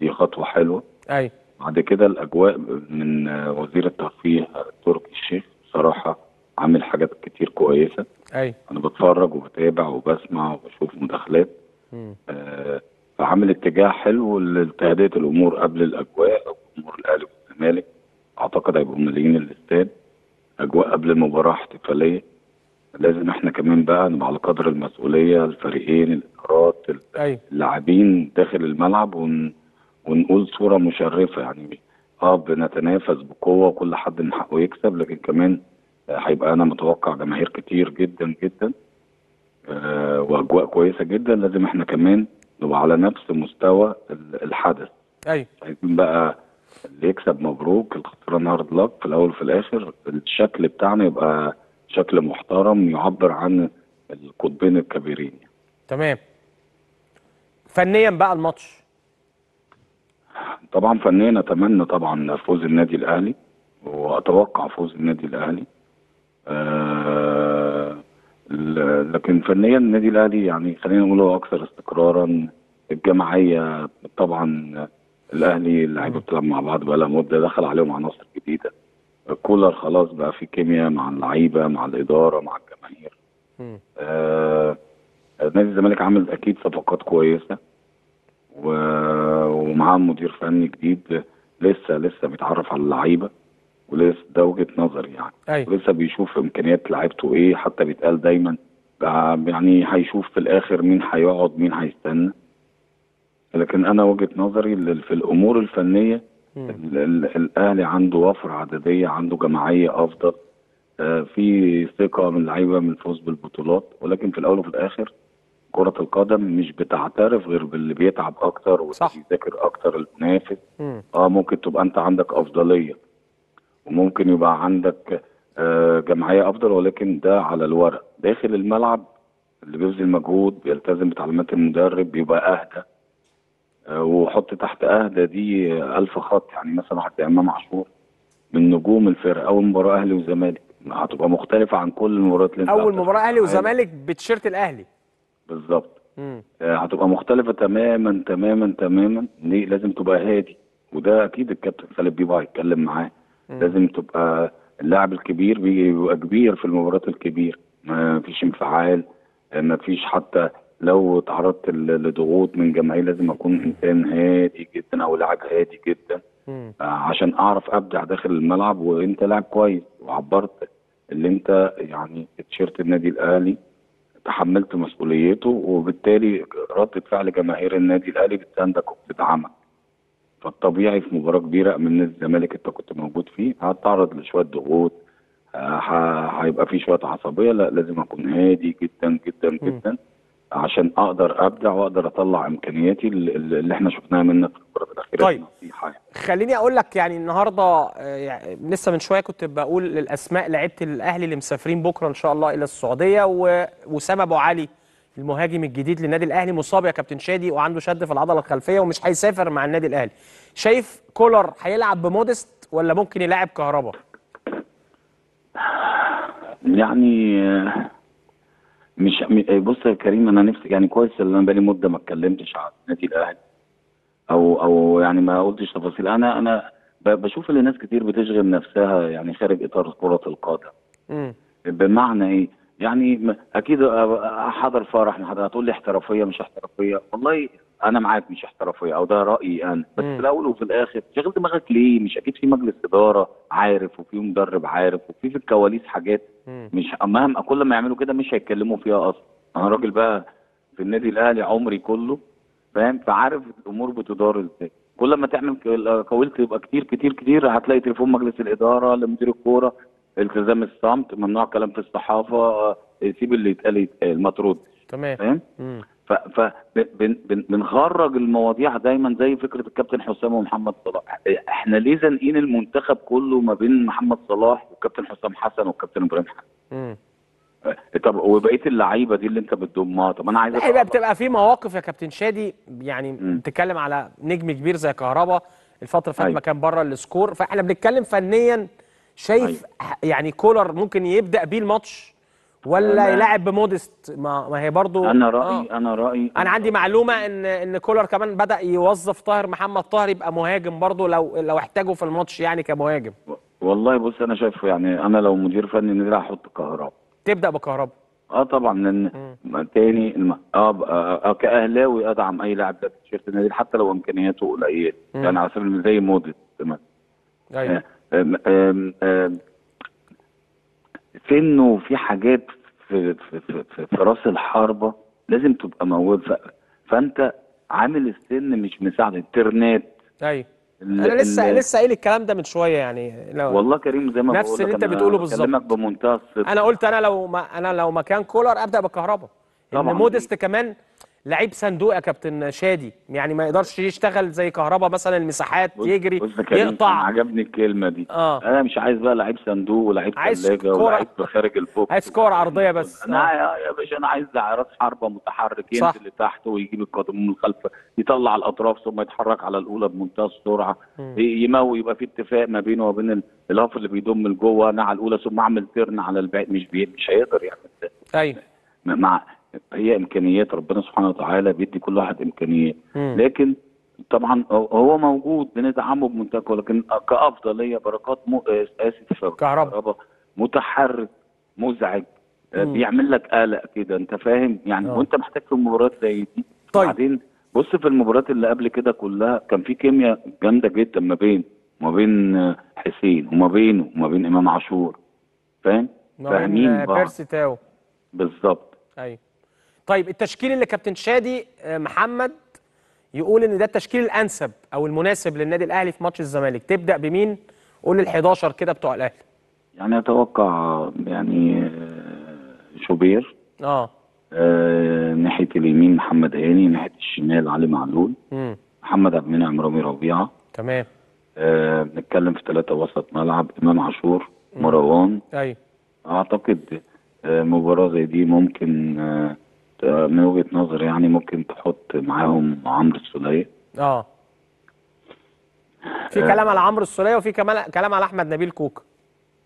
دي خطوه حلوه ايوه بعد كده الاجواء من آه، وزير الترفيه تركي الشيخ بصراحه عامل حاجات كتير كويسه ايوه انا بتفرج وبتابع وبسمع وبشوف مداخلات آه، فعامل اتجاه حلو لتهدئه الامور قبل الاجواء او امور الاهلي والزمالك اعتقد هيبقوا ملايين الاستاد اجواء قبل المباراه احتفاليه لازم احنا كمان بقى نبقى على قدر المسؤوليه الفريقين الادارات أيوة. اللاعبين داخل الملعب ون... ونقول صوره مشرفه يعني اه بنتنافس بقوه وكل حد من حقه يكسب لكن كمان هيبقى انا متوقع جماهير كتير جدا جدا آه واجواء كويسه جدا لازم احنا كمان نبقى على نفس مستوى الحدث ايوه عايزين بقى اللي يكسب مبروك الخسران هارد لك في الاول وفي الاخر الشكل بتاعنا يبقى بشكل محترم يعبر عن القطبين الكبيرين تمام فنيا بقى الماتش طبعا فنيا اتمنى طبعا فوز النادي الاهلي واتوقع فوز النادي الاهلي آه لكن فنيا النادي الاهلي يعني خلينا نقول هو اكثر استقرارا الجماعيه طبعا الاهلي اللعيبه بتلعب مع بعض بقى لها مده دخل عليهم عناصر جديده كولر خلاص بقى في كيمياء مع اللعيبه مع الاداره مع الجماهير آه نادي الزمالك عامل اكيد صفقات كويسه و... ومعاه مدير فني جديد لسه لسه بيتعرف على اللعيبه ولسه ده وجهه نظري يعني أي. أيوة. ولسه بيشوف امكانيات لعيبته ايه حتى بيتقال دايما يعني هيشوف في الاخر مين هيقعد مين هيستنى لكن انا وجهه نظري في الامور الفنيه الاهلي عنده وفره عدديه عنده جماعيه افضل آه، في ثقه من اللعيبه من الفوز بالبطولات ولكن في الاول وفي الاخر كرة القدم مش بتعترف غير باللي بيتعب أكتر واللي بيذاكر أكتر المنافس أه ممكن تبقى أنت عندك أفضلية وممكن يبقى عندك آه، جمعية أفضل ولكن ده على الورق داخل الملعب اللي بيبذل مجهود بيلتزم بتعليمات المدرب بيبقى أهدى وحط تحت اهدى دي ألف خط يعني مثلا حتى امام عاشور من نجوم الفرقه اول مباراه اهلي وزمالك هتبقى مختلفه عن كل المباريات اللي انت اول مباراه اهلي أيوة. وزمالك بتيشيرت الاهلي بالظبط آه، هتبقى مختلفه تماما تماما تماما ليه لازم تبقى هادي وده اكيد الكابتن خالد بيبقى هيتكلم معاه لازم تبقى اللاعب الكبير بيبقى كبير في المباريات الكبيره ما فيش انفعال ما فيش حتى لو تعرضت لضغوط من جماهير لازم اكون انسان هادي جدا او لاعب هادي جدا مم. آه، عشان اعرف ابدع داخل الملعب وانت لاعب كويس وعبرت اللي انت يعني تيشيرت النادي الاهلي تحملت مسؤوليته وبالتالي ردة فعل جماهير النادي الاهلي بتساندك وبتدعمك فالطبيعي في مباراه كبيره من نادي الزمالك انت كنت موجود فيه هتتعرض لشويه ضغوط آه، هيبقى في شويه عصبيه لا لازم اكون هادي جدا جدا جدا م. عشان اقدر ابدع واقدر اطلع امكانياتي اللي احنا شفناها منك الفتره الاخيره طيب يعني. خليني اقول لك يعني النهارده آه، يعني لسه من شويه كنت بقول الاسماء لعيبه الاهلي اللي مسافرين بكره ان شاء الله الى السعوديه ووسام ابو علي المهاجم الجديد للنادي الاهلي مصاب يا كابتن شادي وعنده شد في العضله الخلفيه ومش هيسافر مع النادي الاهلي شايف كولر هيلعب بمودست ولا ممكن يلاعب كهربا يعني مش إيه، بص يا كريم انا نفسي يعني كويس ان انا بقالي مده ما اتكلمتش عن النادي الاهلي او او يعني ما قلتش تفاصيل انا انا بشوف ان ناس كتير بتشغل نفسها يعني خارج اطار كره القدم بمعنى ايه؟ يعني اكيد حضر فرح من حضرتك هتقول لي احترافيه مش احترافيه والله انا معاك مش احترافيه او ده رايي انا بس في الاول وفي الاخر شغل دماغك ليه مش اكيد في مجلس اداره عارف وفي مدرب عارف وفي في الكواليس حاجات مش مهما كل ما يعملوا كده مش هيتكلموا فيها اصلا انا راجل بقى في النادي الاهلي عمري كله فاهم فعارف الامور بتدار ازاي كل ما تعمل كواليس يبقى كتير كتير كتير هتلاقي تليفون مجلس الاداره لمدير الكوره التزام الصمت ممنوع كلام في الصحافه آه، سيب اللي يتقال يتقال ما تردش تمام فاهم بنخرج المواضيع دايما زي فكره الكابتن حسام ومحمد صلاح احنا ليه زانقين المنتخب كله ما بين محمد صلاح والكابتن حسام حسن والكابتن ابراهيم حسن امم طب وبقيه اللعيبه دي اللي انت بتضمها طب انا عايز يبقى بتبقى في مواقف يا كابتن شادي يعني بتتكلم على نجم كبير زي كهربا الفتره اللي فاتت أيوه. ما كان بره السكور فاحنا بنتكلم فنيا شايف أيوة. يعني كولر ممكن يبدا بيه الماتش ولا يلعب بمودست ما, ما هي برضو انا رايي آه. انا رايي انا عندي معلومه ان ان كولر كمان بدا يوظف طاهر محمد طاهر يبقى مهاجم برضو لو لو احتاجه في الماتش يعني كمهاجم والله بص انا شايفه يعني انا لو مدير فني نزل هحط كهرباء تبدا بكهرباء اه طبعا لان تاني الم... آه،, آه, آه, كاهلاوي ادعم اي لاعب لابس تيشيرت النادي حتى لو امكانياته قليله يعني على سبيل المثال زي مودست تمام ايوه آه، سنه في حاجات في, في, في, في راس الحربه لازم تبقى موجود فانت عامل السن مش مساعد الترنات ايوه انا لسه لسه قايل الكلام ده من شويه يعني لو والله كريم زي ما بقول نفس اللي انت بتقوله بالظبط بمنتهى الصدق انا قلت انا لو ما انا لو مكان كولر ابدا بالكهرباء ان مودست كمان لعيب صندوق يا كابتن شادي يعني ما يقدرش يشتغل زي كهربا مثلا المساحات يجري بص يقطع أنا عجبني الكلمه دي آه. انا مش عايز بقى لعيب صندوق ولعيب ثلاجه ولعيب خارج البوكس عايز كور عرضيه بس انا آه. يا باشا انا عايز راس حربه متحرك ينزل لتحت ويجيب القدم من الخلف يطلع الاطراف ثم يتحرك على الاولى بمنتهى السرعه يموي يبقى في اتفاق ما بينه وبين الهاف اللي بيضم لجوه انا على الاولى ثم اعمل ترن على البعيد مش بي... مش هيقدر يعمل ده ايوه مع هي امكانيات ربنا سبحانه وتعالى بيدي كل واحد امكانيات لكن طبعا هو موجود بندعمه بمنتهى لكن كافضليه بركات مو... آه، اسف كهرباء متحرك مزعج آه، بيعمل لك قلق كده انت فاهم يعني أوه. وانت محتاج في مباريات زي دي طيب بعدين بص في المباريات اللي قبل كده كلها كان في كيمياء جامده جدا ما بين ما بين آه، حسين وما بينه وما بين امام عاشور فاهم فاهمين بعض بيرسي تاو بالظبط ايوه طيب التشكيل اللي كابتن شادي آه، محمد يقول ان ده التشكيل الانسب او المناسب للنادي الاهلي في ماتش الزمالك تبدا بمين قول ال11 كده بتوع الاهلي يعني اتوقع يعني آه، شوبير اه, آه ناحيه اليمين محمد هاني ناحيه الشمال علي معلول مم. محمد عبد المنعم رامي ربيعه تمام آه بنتكلم في ثلاثه وسط ملعب امام عاشور مروان ايوه اعتقد آه مباراه زي دي ممكن آه آه، من وجهه نظري يعني ممكن تحط معاهم عمرو السوليه اه في آه. كلام على عمرو السوليه وفي كمان كلام على احمد نبيل كوكا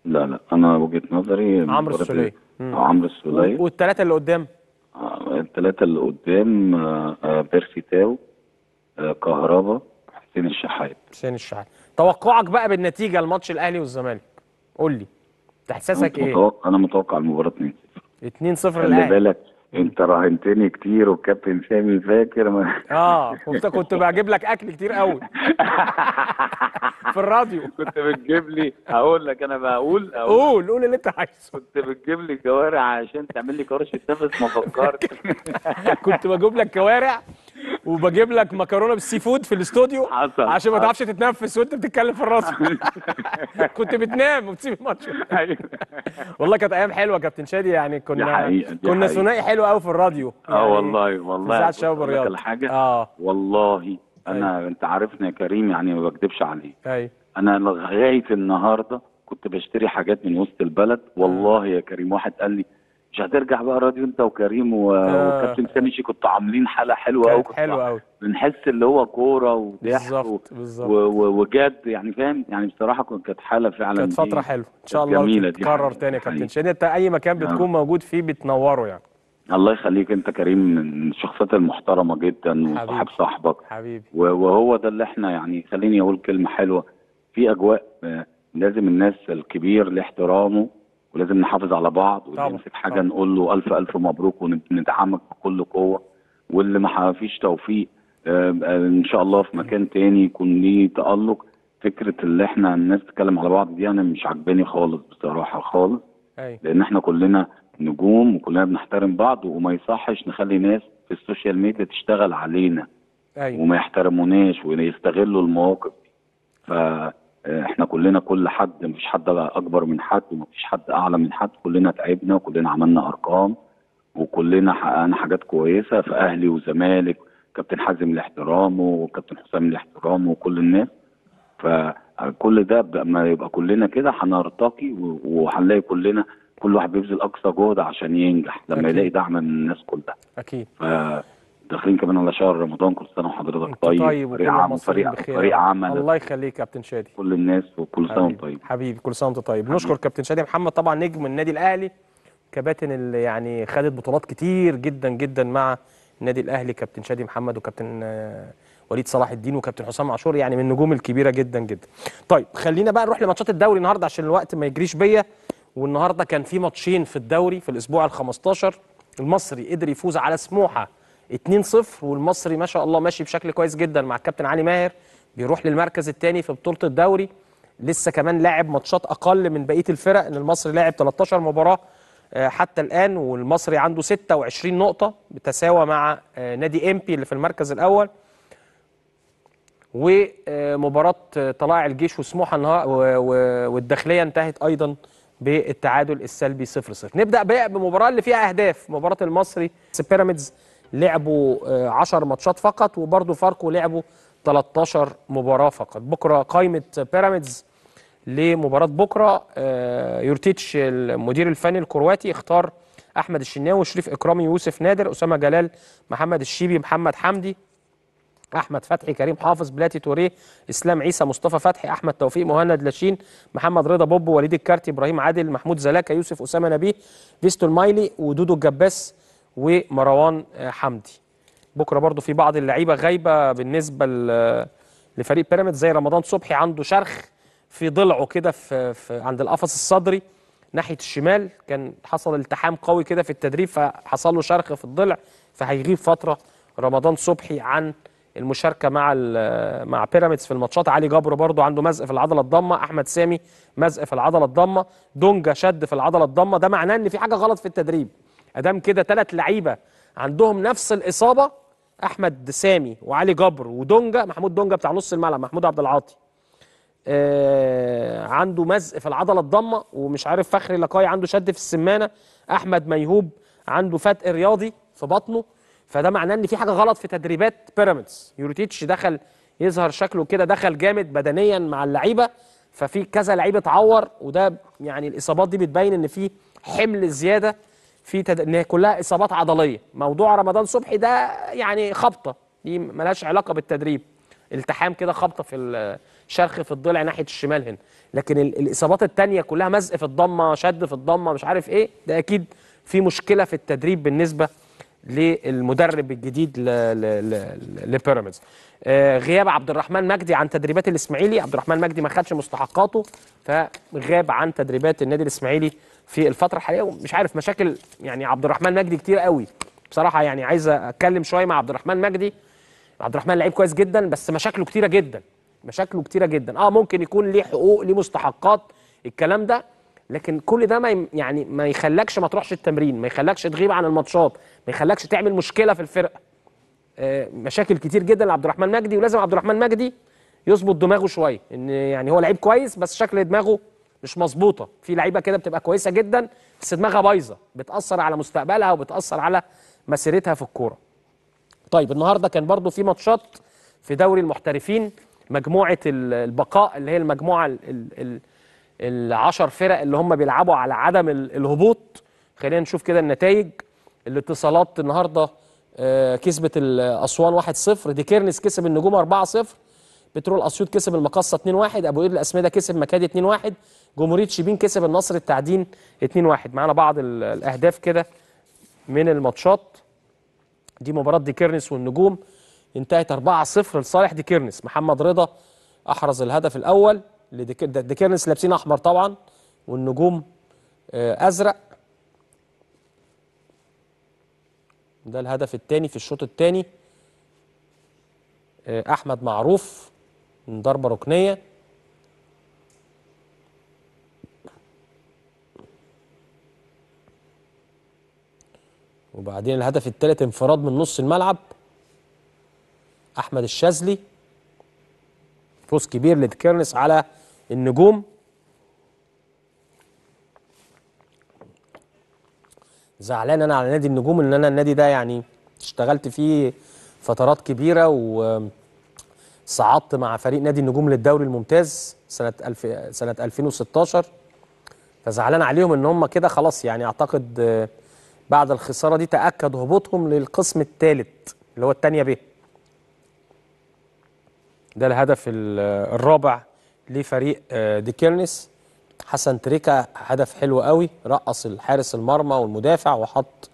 لا لا انا وجهه نظري عمرو السوليه إيه؟ عمرو السوليه والثلاثه اللي قدام آه، الثلاثه اللي قدام بيرسي تاو كهربا حسين الشحات حسين الشحات توقعك بقى بالنتيجه الماتش الاهلي والزمالك قول لي احساسك ايه؟ متوقع انا متوقع المباراه 2-0 2-0 الاهلي خلي بالك انت راهنتني كتير والكابتن سامي فاكر ما اه كنت كنت بجيب لك اكل كتير قوي في الراديو كنت بتجيب لي هقول لك انا بقول قول قول اللي انت عايزه كنت بتجيب لي كوارع عشان تعمل لي كرش النفس ما فكرت كنت بجيب لك كوارع وبجيب لك مكرونه بالسي فود في الاستوديو عشان ما تعرفش تتنفس وانت بتتكلم في الراس كنت بتنام وبتسيب الماتش أيوة. والله كانت ايام حلوه كابتن شادي يعني كنا كنا ثنائي حلو قوي في الراديو اه يعني والله والله ساعه شباب الرياض اه والله انا أي. أيوة. انت عارفني يا كريم يعني ما بكدبش عليك ايوه انا لغايه النهارده كنت بشتري حاجات من وسط البلد والله آه. يا كريم واحد قال لي مش هترجع بقى راديو انت وكريم آه. وكابتن سامي شيكو كنتوا عاملين حلقه حلوه قوي حلوه قوي بنحس اللي هو كوره وضحك و... و... وجد يعني فاهم يعني بصراحه كانت حاله فعلا كانت فتره حلوه ان شاء الله تتكرر تاني يا كابتن شادي انت اي مكان آه. بتكون موجود فيه بتنوره يعني الله يخليك انت كريم من الشخصيات المحترمه جدا وصاحب صاحبك حبيبي وهو ده اللي احنا يعني خليني اقول كلمه حلوه في اجواء آه، لازم الناس الكبير لاحترامه ولازم نحافظ على بعض ونمسك حاجه طبعا. نقول له الف الف مبروك وندعمك بكل قوه واللي ما فيش توفيق ان شاء الله في مكان تاني يكون ليه تالق فكره اللي احنا الناس تتكلم على بعض دي انا مش عجباني خالص بصراحه خالص لان احنا كلنا نجوم وكلنا بنحترم بعض وما يصحش نخلي ناس في السوشيال ميديا تشتغل علينا أي. وما يحترموناش ويستغلوا المواقف ف احنا كلنا كل حد مفيش حد اكبر من حد ومفيش حد اعلى من حد كلنا تعبنا وكلنا عملنا ارقام وكلنا حققنا حاجات كويسه في اهلي وزمالك كابتن حازم لاحترامه وكابتن حسام لاحترامه وكل الناس فكل ده لما يبقى كلنا كده هنرتقي وهنلاقي كلنا كل واحد بيبذل اقصى جهد عشان ينجح لما أكيد. يلاقي دعم من الناس كلها اكيد ف... داخلين كمان على شهر رمضان كل سنه وحضرتك طيب طيب وكل المصريين بخير فريق عمل الله يخليك كابتن شادي كل الناس وكل سنه وانت طيب حبيبي كل سنه وانت طيب نشكر كابتن شادي محمد طبعا نجم النادي الاهلي كباتن اللي يعني خدت بطولات كتير جدا جدا مع النادي الاهلي كابتن شادي محمد وكابتن آه، وليد صلاح الدين وكابتن حسام عاشور يعني من النجوم الكبيره جدا جدا طيب خلينا بقى نروح لماتشات الدوري النهارده عشان الوقت ما يجريش بيا والنهارده كان في ماتشين في الدوري في الاسبوع ال15 المصري قدر يفوز على سموحه 2-0 والمصري ما شاء الله ماشي بشكل كويس جدا مع الكابتن علي ماهر بيروح للمركز الثاني في بطوله الدوري لسه كمان لاعب ماتشات اقل من بقيه الفرق ان المصري لاعب 13 مباراه آه، حتى الان والمصري عنده 26 نقطه بتساوى مع آه، نادي امبي اللي في المركز الاول ومباراه آه، طلائع الجيش وسموحه والداخليه انتهت ايضا بالتعادل السلبي 0-0 نبدا بقى بمباراه اللي فيها اهداف مباراه المصري بيراميدز لعبوا 10 آه، ماتشات فقط وبرضه فاركو لعبوا 13 مباراه فقط بكره قائمه بيراميدز لمباراه بكره آه، يورتيتش المدير الفني الكرواتي اختار احمد الشناوي شريف اكرامي يوسف نادر اسامه جلال محمد الشيبي محمد حمدي احمد فتحي كريم حافظ بلاتي توريه اسلام عيسى مصطفى فتحي احمد توفيق مهند لاشين محمد رضا بوب وليد الكارتي ابراهيم عادل محمود زلاكا يوسف اسامه نبيه فيستو المايلي ودودو الجباس ومروان حمدي بكره برضو في بعض اللعيبه غايبه بالنسبه لفريق بيراميدز زي رمضان صبحي عنده شرخ في ضلعه كده في, في عند القفص الصدري ناحيه الشمال كان حصل التحام قوي كده في التدريب فحصل له شرخ في الضلع فهيغيب فتره رمضان صبحي عن المشاركه مع مع بيراميدز في الماتشات علي جبر برضو عنده مزق في العضله الضمه احمد سامي مزق في العضله الضمه دونجا شد في العضله الضمه ده معناه ان في حاجه غلط في التدريب ادام كده ثلاث لعيبه عندهم نفس الاصابه احمد سامي وعلي جبر ودونجا محمود دونجا بتاع نص الملعب محمود عبد العاطي آه عنده مزق في العضله الضمه ومش عارف فخري لقاي عنده شد في السمانه احمد ميهوب عنده فتق رياضي في بطنه فده معناه ان في حاجه غلط في تدريبات بيراميدز يوريتيتش دخل يظهر شكله كده دخل جامد بدنيا مع اللعيبه ففي كذا لعيب اتعور وده يعني الاصابات دي بتبين ان في حمل زياده في تد... ان هي كلها اصابات عضليه موضوع رمضان صبحي ده يعني خبطه دي ملهاش علاقه بالتدريب التحام كده خبطه في الشرخ في الضلع ناحيه الشمال هنا لكن الاصابات الثانيه كلها مزق في الضمه شد في الضمه مش عارف ايه ده اكيد في مشكله في التدريب بالنسبه للمدرب الجديد لبيراميدز آه، غياب عبد الرحمن مجدي عن تدريبات الاسماعيلي عبد الرحمن مجدي ما خدش مستحقاته فغاب عن تدريبات النادي الاسماعيلي في الفتره الحاليه ومش عارف مشاكل يعني عبد الرحمن مجدي كتير قوي بصراحه يعني عايز اتكلم شويه مع عبد الرحمن مجدي عبد الرحمن لعيب كويس جدا بس مشاكله كتيره جدا مشاكله كتيره جدا اه ممكن يكون ليه حقوق ليه مستحقات الكلام ده لكن كل ده ما يعني ما يخلكش ما تروحش التمرين ما يخلكش تغيب عن الماتشات ما يخلكش تعمل مشكله في الفرقه آه، مشاكل كتير جدا لعبد الرحمن مجدي ولازم عبد الرحمن مجدي يظبط دماغه شويه ان يعني هو لعيب كويس بس شكل دماغه مش مظبوطه في لعيبه كده بتبقى كويسه جدا بس دماغها بايظه بتاثر على مستقبلها وبتاثر على مسيرتها في الكوره طيب النهارده كان برضو في ماتشات في دوري المحترفين مجموعه البقاء اللي هي المجموعه العشر فرق اللي هم بيلعبوا على عدم الهبوط خلينا نشوف كده النتائج الاتصالات النهارده آه، كسبت الاسوان 1-0 ديكيرنس كسب النجوم 4-0 بترول اسيوط كسب المقصه 2-1 ابو قير الاسمده كسب مكادي 2-1 جمهوريه شبين كسب النصر التعدين 2-1 معانا بعض الاهداف كده من الماتشات دي مباراه دي كيرنس والنجوم انتهت 4-0 لصالح دي كيرنس محمد رضا احرز الهدف الاول لدي كيرنس لابسين احمر طبعا والنجوم آه، ازرق ده الهدف الثاني في الشوط الثاني آه، احمد معروف من ضربة ركنية وبعدين الهدف الثالث انفراد من نص الملعب احمد الشاذلي فوز كبير لتكيرنس على النجوم زعلان انا على نادي النجوم ان انا النادي ده يعني اشتغلت فيه فترات كبيره و صعدت مع فريق نادي النجوم للدوري الممتاز سنه الف... سنه 2016 فزعلان عليهم ان هم كده خلاص يعني اعتقد آه، بعد الخساره دي تاكد هبوطهم للقسم الثالث اللي هو الثانيه ب ده الهدف الرابع لفريق آه، ديكيرنس حسن تريكا هدف حلو قوي رقص الحارس المرمى والمدافع وحط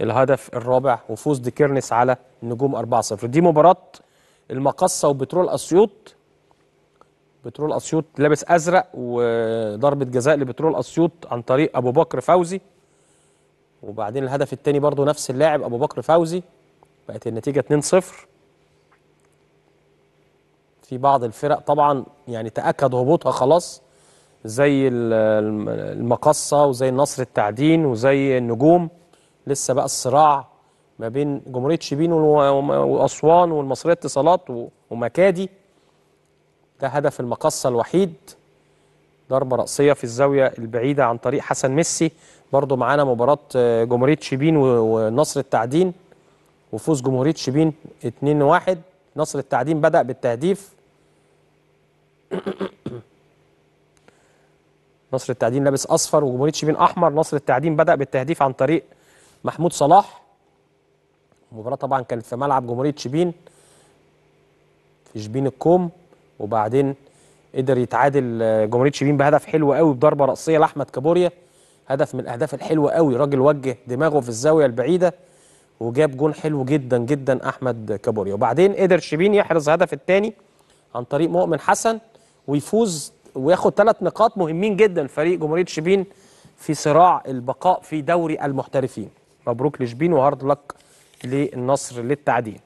الهدف الرابع وفوز ديكيرنس على النجوم 4-0 دي مباراه المقصه وبترول اسيوط بترول اسيوط لابس ازرق وضربه جزاء لبترول اسيوط عن طريق ابو بكر فوزي وبعدين الهدف الثاني برضو نفس اللاعب ابو بكر فوزي بقت النتيجه 2-0 في بعض الفرق طبعا يعني تاكد هبوطها خلاص زي المقصه وزي النصر التعدين وزي النجوم لسه بقى الصراع ما بين جمهوريه شبين واسوان والمصريه اتصالات ومكادي ده هدف المقصه الوحيد ضربه راسيه في الزاويه البعيده عن طريق حسن ميسي برضه معانا مباراه آه، جمهوريه شبين ونصر التعدين وفوز جمهوريه شبين 2-1 نصر التعدين بدا بالتهديف نصر التعدين لابس اصفر وجمهوريه شبين احمر نصر التعدين بدا بالتهديف عن طريق محمود صلاح المباراه طبعا كانت في ملعب جمهوريه شبين في شبين الكوم وبعدين قدر يتعادل آه، جمهوريه شبين بهدف حلو قوي بضربه راسيه لاحمد كابوريا هدف من الاهداف الحلوه قوي راجل وجه دماغه في الزاويه البعيده وجاب جون حلو جدا جدا احمد كابوريا وبعدين قدر شبين يحرز هدف الثاني عن طريق مؤمن حسن ويفوز وياخد ثلاث نقاط مهمين جدا فريق جمهوريه شبين في صراع البقاء في دوري المحترفين مبروك لشبين وهارد لك للنصر للتعديل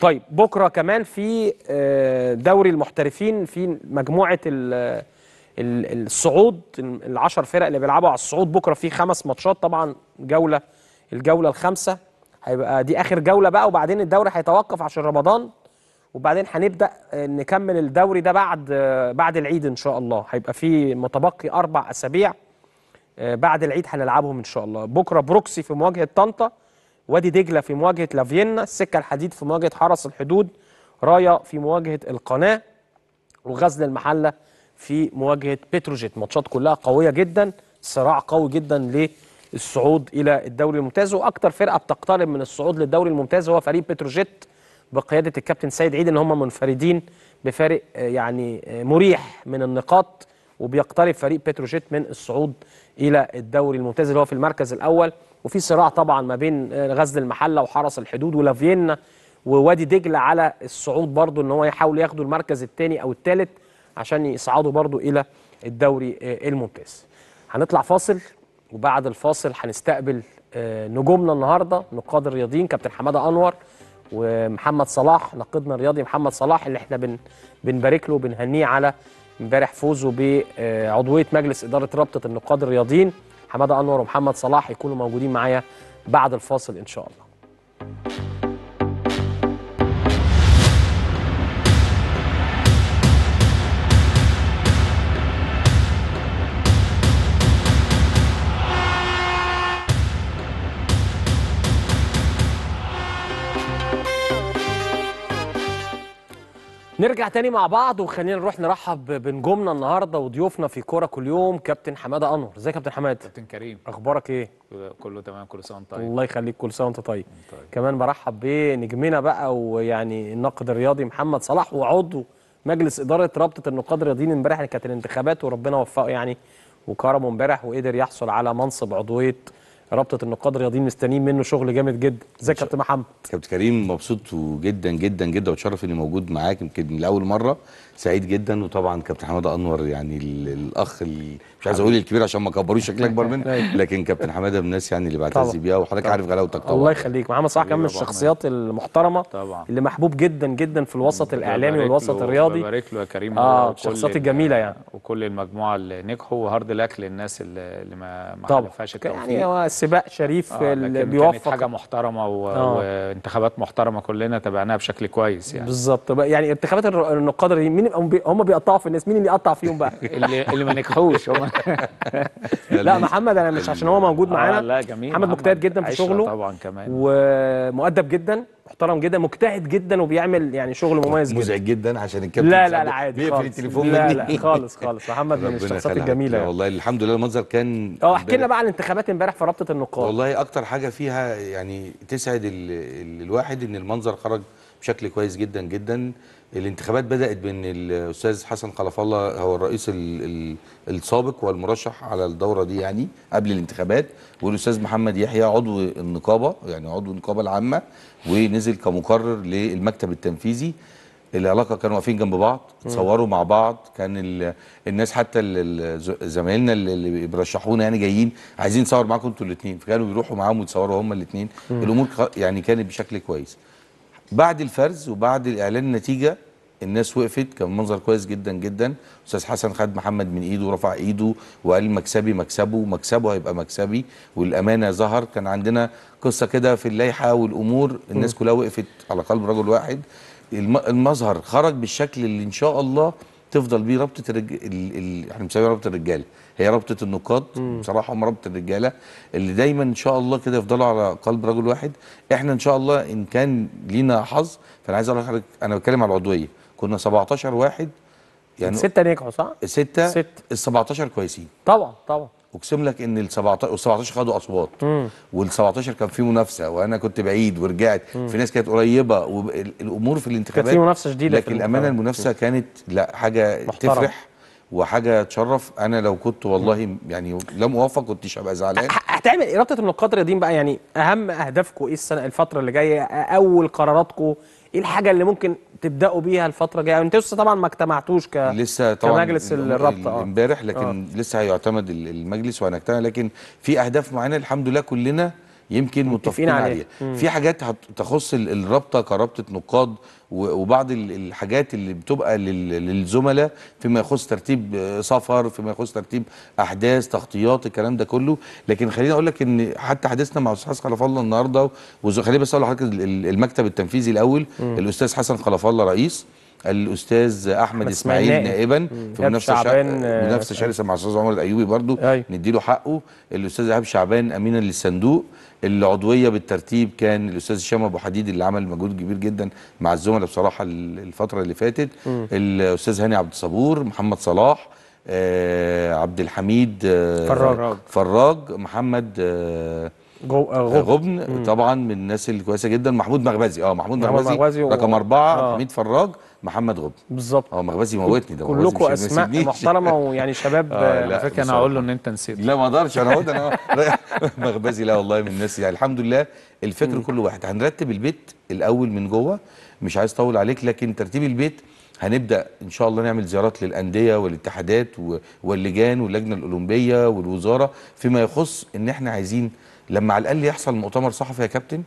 طيب بكره كمان في آه، دوري المحترفين في مجموعه الصعود العشر فرق اللي بيلعبوا على الصعود بكره في خمس ماتشات طبعا جوله الجوله الخامسه هيبقى دي اخر جوله بقى وبعدين الدوري هيتوقف عشان رمضان وبعدين هنبدا آه، نكمل الدوري ده بعد آه، بعد العيد ان شاء الله هيبقى في متبقي اربع اسابيع بعد العيد هنلعبهم ان شاء الله بكره بروكسي في مواجهه طنطا وادي دجلة في مواجهة لافينا السكة الحديد في مواجهة حرس الحدود رايا في مواجهة القناة وغزل المحلة في مواجهة بتروجيت ماتشات كلها قوية جدا صراع قوي جدا للصعود إلى الدوري الممتاز واكثر فرقة بتقترب من الصعود للدوري الممتاز هو فريق بتروجيت بقيادة الكابتن سيد عيد إن هم منفردين بفارق آه، يعني آه، مريح من النقاط وبيقترب فريق بتروجيت من الصعود إلى الدوري الممتاز اللي هو في المركز الأول وفي صراع طبعا ما بين آه، غزل المحله وحرس الحدود ولافينا ووادي دجله على الصعود برضه ان هو يحاول ياخدوا المركز الثاني او الثالث عشان يصعدوا برضه الى الدوري آه، الممتاز. هنطلع فاصل وبعد الفاصل هنستقبل آه، نجومنا النهارده نقاد الرياضيين كابتن حماده انور ومحمد صلاح نقدنا الرياضي محمد صلاح اللي احنا بن بنبارك له وبنهنيه على امبارح فوزه بعضويه مجلس اداره رابطه النقاد الرياضيين حماده انور ومحمد صلاح يكونوا موجودين معايا بعد الفاصل ان شاء الله نرجع تاني مع بعض وخلينا نروح نرحب بنجومنا النهارده وضيوفنا في كوره كل يوم كابتن حماده انور ازيك يا كابتن حماده كابتن كريم اخبارك ايه كله تمام كل سنه وانت طيب الله يخليك كل سنه وانت طيب. طيب كمان برحب بنجمنا بقى ويعني الناقد الرياضي محمد صلاح وعضو مجلس اداره رابطه النقاد الرياضيين امبارح كانت الانتخابات وربنا وفقه يعني وكرمه امبارح وقدر يحصل على منصب عضويه رابطه النقاد الرياضيين مستنيين منه شغل جامد جدا ازيك يا كابتن محمد كابتن كريم مبسوط جدا جدا جدا واتشرف اني موجود معاك يمكن لاول مره سعيد جدا وطبعا كابتن حماده انور يعني الاخ مش عايز اقول الكبير عشان ما اكبروش شكل اكبر منه طيب. لكن كابتن حماده من الناس يعني اللي بعتز بيها وحضرتك عارف غلاوتك طبعا الله يخليك محمد صلاح كمان من الشخصيات المحترمه طبعا اللي محبوب جدا جدا في الوسط الاعلامي والوسط الرياضي بارك له يا كريم اه الشخصيات الجميله يعني وكل المجموعه اللي نجحوا وهارد لك للناس اللي ما ما حلفهاش يعني التوفيق يعني هو سباق شريف آه اللي بيوفق حاجه محترمه و... آه. وانتخابات محترمه كلنا تابعناها بشكل كويس يعني بالظبط يعني انتخابات النقاد مين هم بيقطعوا في الناس مين اللي يقطع فيهم بقى اللي اللي ما نجحوش هم لا محمد انا مش عشان هو موجود آه، معانا آه لا جميل محمد مجتهد جدا في شغله طبعا كمان ومؤدب جدا محترم جدا مجتهد جدا وبيعمل يعني شغل مميز جدا مزعج جدا عشان الكابتن لا لا لا عادي خالص التليفون لا لا خالص خالص محمد من الشخصيات الجميله يعني. والله الحمد لله المنظر كان اه احكي لنا بقى عن الانتخابات امبارح في رابطه النقاط والله اكتر حاجه فيها يعني تسعد الواحد ان المنظر خرج بشكل كويس جدا جدا الانتخابات بدات بان الاستاذ حسن خلف الله هو الرئيس السابق والمرشح على الدوره دي يعني قبل الانتخابات والاستاذ محمد يحيى عضو النقابه يعني عضو النقابه العامه ونزل كمقرر للمكتب التنفيذي العلاقه كانوا واقفين جنب بعض اتصوروا مع بعض كان الناس حتى زمايلنا اللي بيرشحونا يعني جايين عايزين نصور معاكم انتوا الاثنين فكانوا بيروحوا معاهم ويتصوروا هما الاثنين الامور يعني كانت بشكل كويس بعد الفرز وبعد اعلان النتيجه الناس وقفت كان منظر كويس جدا جدا استاذ حسن خد محمد من ايده ورفع ايده وقال مكسبي مكسبه مكسبه هيبقى مكسبي والامانه ظهر كان عندنا قصه كده في اللائحه والامور الناس كلها وقفت على قلب رجل واحد المظهر خرج بالشكل اللي ان شاء الله تفضل بيه رابطه الرجال ال... ال... احنا بنسميها رابطه الرجاله هي رابطه النقاط بصراحه هم رابطه الرجاله اللي دايما ان شاء الله كده يفضلوا على قلب رجل واحد احنا ان شاء الله ان كان لينا حظ فانا عايز اقول لحضرتك انا بتكلم على العضويه كنا 17 واحد يعني سته نجحوا صح؟ سته سته ال 17 كويسين طبعا طبعا اقسم لك ان ال 17 17 خدوا اصوات وال 17 كان في منافسه وانا كنت بعيد ورجعت مم. في ناس كانت قريبه والامور في الانتخابات كانت في منافسه شديده لكن الامانه المنافسه كانت لا حاجه محترم. تفرح وحاجه تشرف انا لو كنت والله يعني لم اوفق كنتش هبقى زعلان هتعمل ايه رابطه يا دين بقى يعني اهم اهدافكم ايه السنه الفتره اللي جايه اول قراراتكم ايه الحاجه اللي ممكن تبداوا بيها الفتره الجايه يعني انتوا لسه طبعا ما اجتمعتوش ك لسه طبعا كمجلس الرابطه اه امبارح لكن آه. لسه هيعتمد المجلس وهنجتمع لكن في اهداف معينه الحمد لله كلنا يمكن متفقين عليها في حاجات تخص الرابطه كرابطه نقاد وبعض الحاجات اللي بتبقى للزملاء فيما يخص ترتيب آه، سفر فيما يخص ترتيب احداث تغطيات الكلام ده كله لكن خليني اقول لك ان حتى حديثنا مع الاستاذ حسن خلف الله النهارده وخليني بس اقول لحضرتك المكتب التنفيذي الاول م. الاستاذ حسن خلف الله رئيس الاستاذ احمد اسماعيل نائبا في منافسه شعبان منافسه شرسه آه. مع الاستاذ عمر الايوبي برضو أيوه. له حقه الاستاذ ايهاب شعبان امينا للصندوق العضويه بالترتيب كان الاستاذ هشام ابو حديد اللي عمل مجهود كبير جدا مع الزملاء بصراحه الفتره اللي فاتت م. الاستاذ هاني عبد الصبور محمد صلاح آه عبد الحميد آه فراج فراج محمد آه, آه، غبن طبعا من الناس الكويسه جدا محمود مغبازي اه محمود مغبازي رقم اربعه آه. فراج محمد غب بالظبط هو اه، مخبزي موتني ده كلكم اسماء محترمه ويعني شباب آه، على فكره انا هقول له ان انت نسيت لا ما اقدرش انا اقول انا مخبزي لا والله من الناس يعني الحمد لله الفكر كله واحد هنرتب البيت الاول من جوه مش عايز اطول عليك لكن ترتيب البيت هنبدا ان شاء الله نعمل زيارات للانديه والاتحادات واللجان واللجنه الاولمبيه والوزاره فيما يخص ان احنا عايزين لما على الاقل يحصل مؤتمر صحفي يا كابتن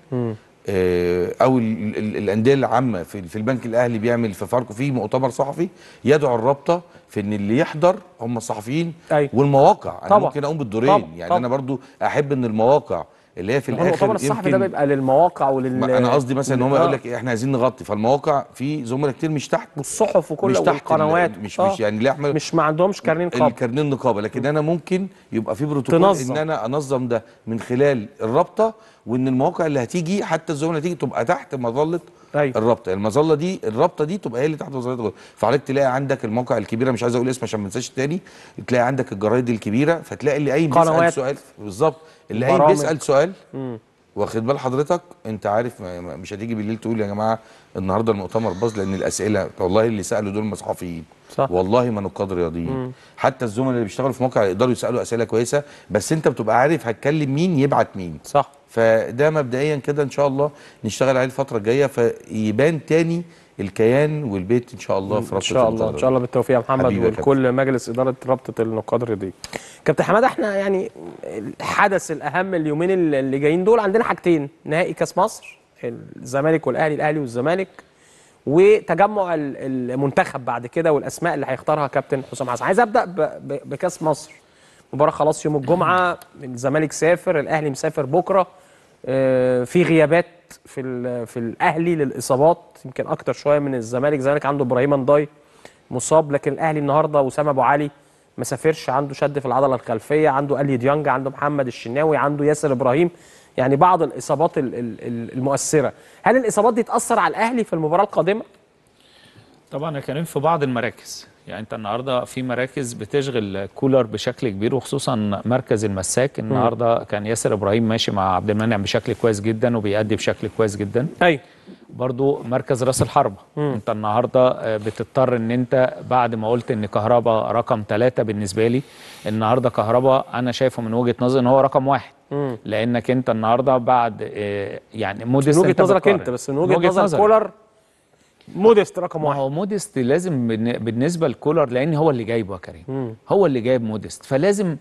آه، او الانديه العامه في البنك الاهلي بيعمل في فاركو في مؤتمر صحفي يدعو الرابطه في ان اللي يحضر هم الصحفيين أيوة. والمواقع انا طبع. ممكن اقوم بالدورين طبع. يعني طبع. انا برضو احب ان المواقع اللي هي في الاخر طبعا الصحفي ده بيبقى للمواقع ولل انا قصدي مثلا ان هم يقول لك آه. احنا عايزين نغطي فالمواقع في زملاء كتير مش تحت والصحف وكل مش تحت القنوات مش آه. مش يعني لا مش ما عندهمش كارنين نقابه الكارنين نقابه لكن انا ممكن يبقى في بروتوكول تنظم. ان انا انظم ده من خلال الرابطه وان المواقع اللي هتيجي حتى الزملاء تيجي تبقى تحت مظله أيوة. الرابطه المظله دي الرابطه دي تبقى هي اللي تحت وزاره الغذاء فحضرتك تلاقي عندك الموقع الكبيره مش عايز اقول اسمه عشان ما انساش تاني تلاقي عندك الجرايد الكبيره فتلاقي اللي قايم بيسال سؤال بالظبط اللي قايم بيسال سؤال مم. واخد بال حضرتك انت عارف مش هتيجي بالليل تقول يا جماعه النهارده المؤتمر باظ لان الاسئله والله اللي سالوا دول مصحفيين صح. والله ما نقاد رياضيين حتى الزملاء اللي بيشتغلوا في موقع يقدروا يسالوا اسئله كويسه بس انت بتبقى عارف هتكلم مين يبعت مين صح فده مبدئيا كده ان شاء الله نشتغل عليه الفتره الجايه فيبان تاني الكيان والبيت ان شاء الله في رابطه ان شاء الله ان شاء الله بالتوفيق يا محمد ولكل مجلس اداره رابطه النقاد دي كابتن حماده احنا يعني الحدث الاهم اليومين اللي جايين دول عندنا حاجتين نهائي كاس مصر الزمالك والاهلي الاهلي والزمالك وتجمع المنتخب بعد كده والاسماء اللي هيختارها كابتن حسام حسن عايز ابدا بكاس مصر مباراه خلاص يوم الجمعه الزمالك سافر الاهلي مسافر بكره آه، في غيابات في في الاهلي للاصابات يمكن اكتر شويه من الزمالك الزمالك عنده ابراهيم انداي مصاب لكن الاهلي النهارده وسام ابو علي ما سافرش عنده شد في العضله الخلفيه عنده الي ديانج عنده محمد الشناوي عنده ياسر ابراهيم يعني بعض الاصابات المؤثره هل الاصابات دي تاثر على الاهلي في المباراه القادمه طبعا كانوا في بعض المراكز يعني انت النهارده في مراكز بتشغل كولر بشكل كبير وخصوصا مركز المساك النهارده كان ياسر ابراهيم ماشي مع عبد المنعم بشكل كويس جدا وبيأدي بشكل كويس جدا ايوه برضو مركز راس الحربة مم. انت النهاردة آه، بتضطر ان انت بعد ما قلت ان كهربا رقم ثلاثة بالنسبة لي النهاردة كهربا انا شايفه من وجهة نظري ان هو رقم واحد مم. لانك انت النهاردة بعد آه، يعني موديس من وجهة نظرك انت بس من وجهة نظر كولر موديست رقم واحد هو موديست لازم بالنسبه لكولر لان هو اللي جايبه يا كريم مم. هو اللي جايب موديست فلازم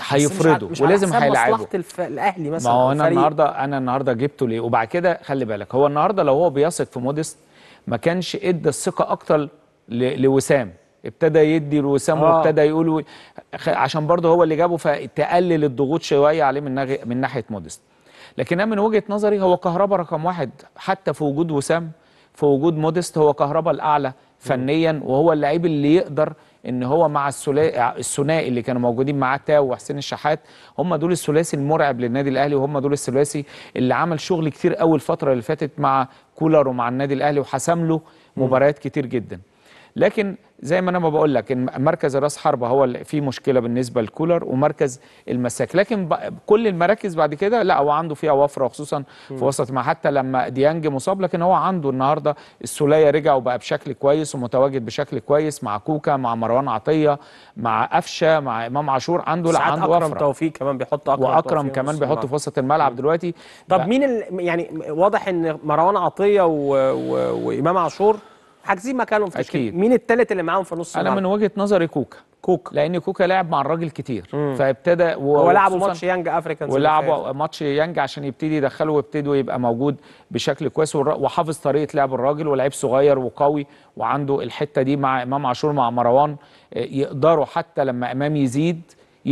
هيفرضه ولازم هيلعبه مصلحه الف... الاهلي مثلا ما هو انا النهارده انا النهارده جبته ليه وبعد كده خلي بالك هو النهارده لو هو بيثق في موديست ما كانش ادى الثقه اكتر ل... لوسام ابتدى يدي لوسام آه. وابتدى يقول عشان برضه هو اللي جابه فتقلل الضغوط شويه عليه من من ناحيه موديست لكن انا من وجهه نظري هو كهربا رقم واحد حتى في وجود وسام في وجود موديست هو كهربا الاعلى فنيا وهو اللعيب اللي يقدر ان هو مع الثنائي اللي كانوا موجودين معاه تاو وحسين الشحات هم دول الثلاثي المرعب للنادي الاهلي وهم دول الثلاثي اللي عمل شغل كتير قوي الفتره اللي فاتت مع كولر ومع النادي الاهلي وحسم له مباريات كتير جدا لكن زي ما انا ما بقول لك ان مركز راس حربه هو اللي فيه مشكله بالنسبه للكولر ومركز المساك لكن كل المراكز بعد كده لا هو عنده فيها وفره خصوصا في وسط ما حتى لما ديانج مصاب لكن هو عنده النهارده السوليه رجع وبقى بشكل كويس ومتواجد بشكل كويس مع كوكا مع مروان عطيه مع قفشه مع امام عاشور عنده لا عنده وفره توفيق كمان بيحط اكرم واكرم كمان بيحط في وسط الملعب دلوقتي طب مين يعني واضح ان مروان عطيه و... و... وامام عاشور حاجزين مكانهم في تشكيل مين الثالث اللي معاهم في نص الملعب انا من وجهه نظري كوكا كوكا لان كوكا لعب مع الراجل كتير مم. فابتدى هو لعبوا ماتش يانج افريكانز ولعبوا ماتش يانج عشان يبتدي يدخله ويبتدي يبقى موجود بشكل كويس وحافظ طريقه لعب الراجل ولعيب صغير وقوي وعنده الحته دي مع امام عاشور مع مروان آه، يقدروا حتى لما امام يزيد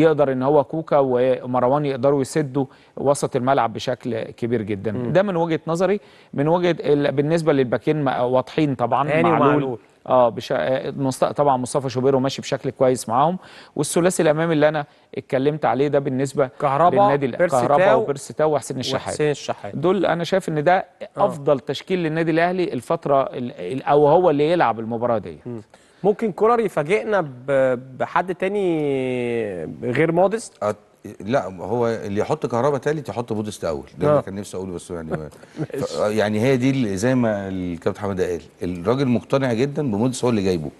يقدر ان هو كوكا ومروان يقدروا يسدوا وسط الملعب بشكل كبير جدا م. ده من وجهه نظري من وجهه بالنسبه للباكين واضحين طبعا يعني معلول, معلول. اه بش... آه، طبعا مصطفى شوبيرو ماشي بشكل كويس معاهم والثلاثي الامامي اللي انا اتكلمت عليه ده بالنسبه كهربا للنادي كهربا وبيرسي تاو وحسين الشحات وحسين الشحات دول انا شايف ان ده آه. افضل آه. تشكيل للنادي الاهلي الفتره ال... او هو اللي يلعب المباراه ديت ممكن كولر يفاجئنا بحد تاني غير مودست أت... لا هو اللي يحط كهربا تالت يحط بودست اول ده اللي آه. كان نفسي اقوله بس يعني يعني هي دي زي ما الكابتن حمد قال الراجل مقتنع جدا بمودست هو اللي جايبه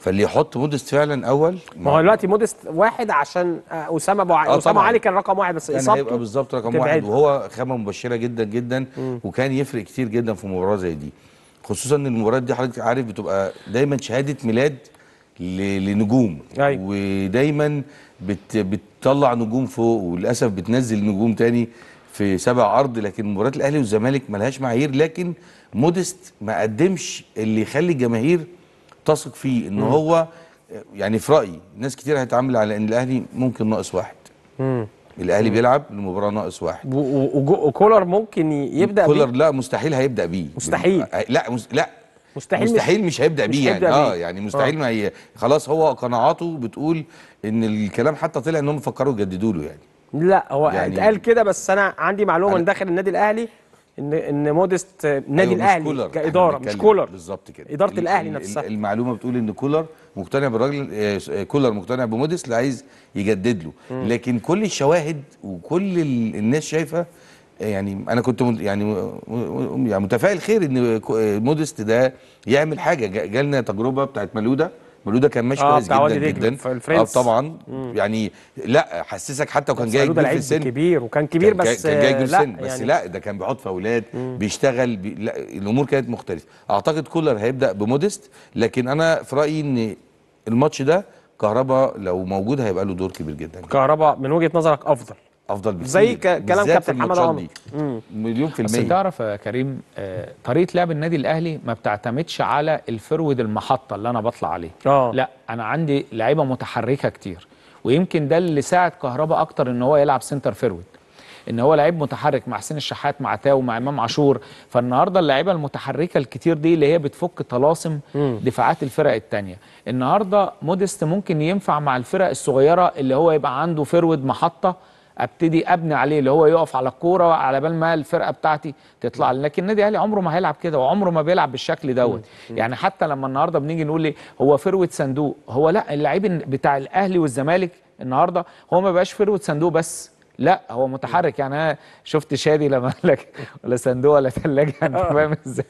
فاللي يحط مودست فعلا اول ما هو دلوقتي مودست واحد عشان اسامه ابو آه، علي اسامه علي كان رقم واحد بس يعني اصابته هيبقى بالظبط رقم تبعد. واحد وهو خامه مبشره جدا جدا مم. وكان يفرق كتير جدا في مباراه زي دي خصوصا ان المباريات دي حضرتك عارف بتبقى دايما شهاده ميلاد لنجوم أيوة. ودايما بت بتطلع نجوم فوق وللاسف بتنزل نجوم تاني في سبع ارض لكن مباراه الاهلي والزمالك ملهاش معايير لكن مودست ما قدمش اللي يخلي الجماهير تثق فيه ان هو يعني في رايي ناس كتير هتعامل على ان الاهلي ممكن ناقص واحد امم الاهلي بيلعب المباراه ناقص واحد وكولر ممكن يبدا كولر بيه؟ لا مستحيل هيبدا بيه مستحيل آه، لا مس... لا مستحيل مستحيل مش هيبدا بيه يعني آه، بيه. اه يعني مستحيل آه. ما هي خلاص هو قناعاته بتقول ان الكلام حتى طلع انهم فكروا يجددوا له يعني لا هو يعني اتقال كده بس انا عندي معلومه من داخل النادي الاهلي ان ان موديست نادي أيوة الاهلي كولر. كاداره مش كولر بالظبط كده اداره الاهلي نفسها المعلومه بتقول ان كولر مقتنع بالراجل كولر آه، مقتنع بموديست اللي عايز يجدد له م. لكن كل الشواهد وكل الناس شايفه آه، يعني انا كنت يعني يعني متفائل خير ان موديست آه، ده يعمل حاجه جالنا تجربه بتاعت مالوده مولوده كان ماشي آه، كويس آه جدا جدا اه طبعا مم. يعني لا حسسك حتى وكان جاي كبير في السن كبير وكان كبير كان بس كان جاي كبير سن بس يعني لا ده كان بيحط مم. بيشتغل بي لا الامور كانت مختلفه اعتقد كولر هيبدا بموديست لكن انا في رايي ان الماتش ده كهربا لو موجود هيبقى له دور كبير جدا كهربا من وجهه نظرك افضل افضل بكتير زي كلام كابتن حمد عمر مليون في المية بس تعرف يا كريم آه، طريقه لعب النادي الاهلي ما بتعتمدش على الفرود المحطه اللي انا بطلع عليه آه. لا انا عندي لعيبه متحركه كتير ويمكن ده اللي ساعد كهربا اكتر ان هو يلعب سنتر فيرود ان هو لعيب متحرك مع حسين الشحات مع تاو مع امام عاشور فالنهارده اللعيبه المتحركه الكتير دي اللي هي بتفك طلاسم دفاعات الفرق الثانيه النهارده موديست ممكن ينفع مع الفرق الصغيره اللي هو يبقى عنده فرود محطه ابتدي ابني عليه اللي هو يقف على الكوره على بال ما الفرقه بتاعتي تطلع لكن النادي الاهلي عمره ما هيلعب كده وعمره ما بيلعب بالشكل دوت يعني حتى لما النهارده بنيجي نقول لي هو فروه صندوق هو لا اللعيب بتاع الاهلي والزمالك النهارده هو ما بقاش فروه صندوق بس لا هو متحرك يعني انا شفت شادي لما قال لك ولا صندوق ولا ثلاجه انت آه. فاهم ازاي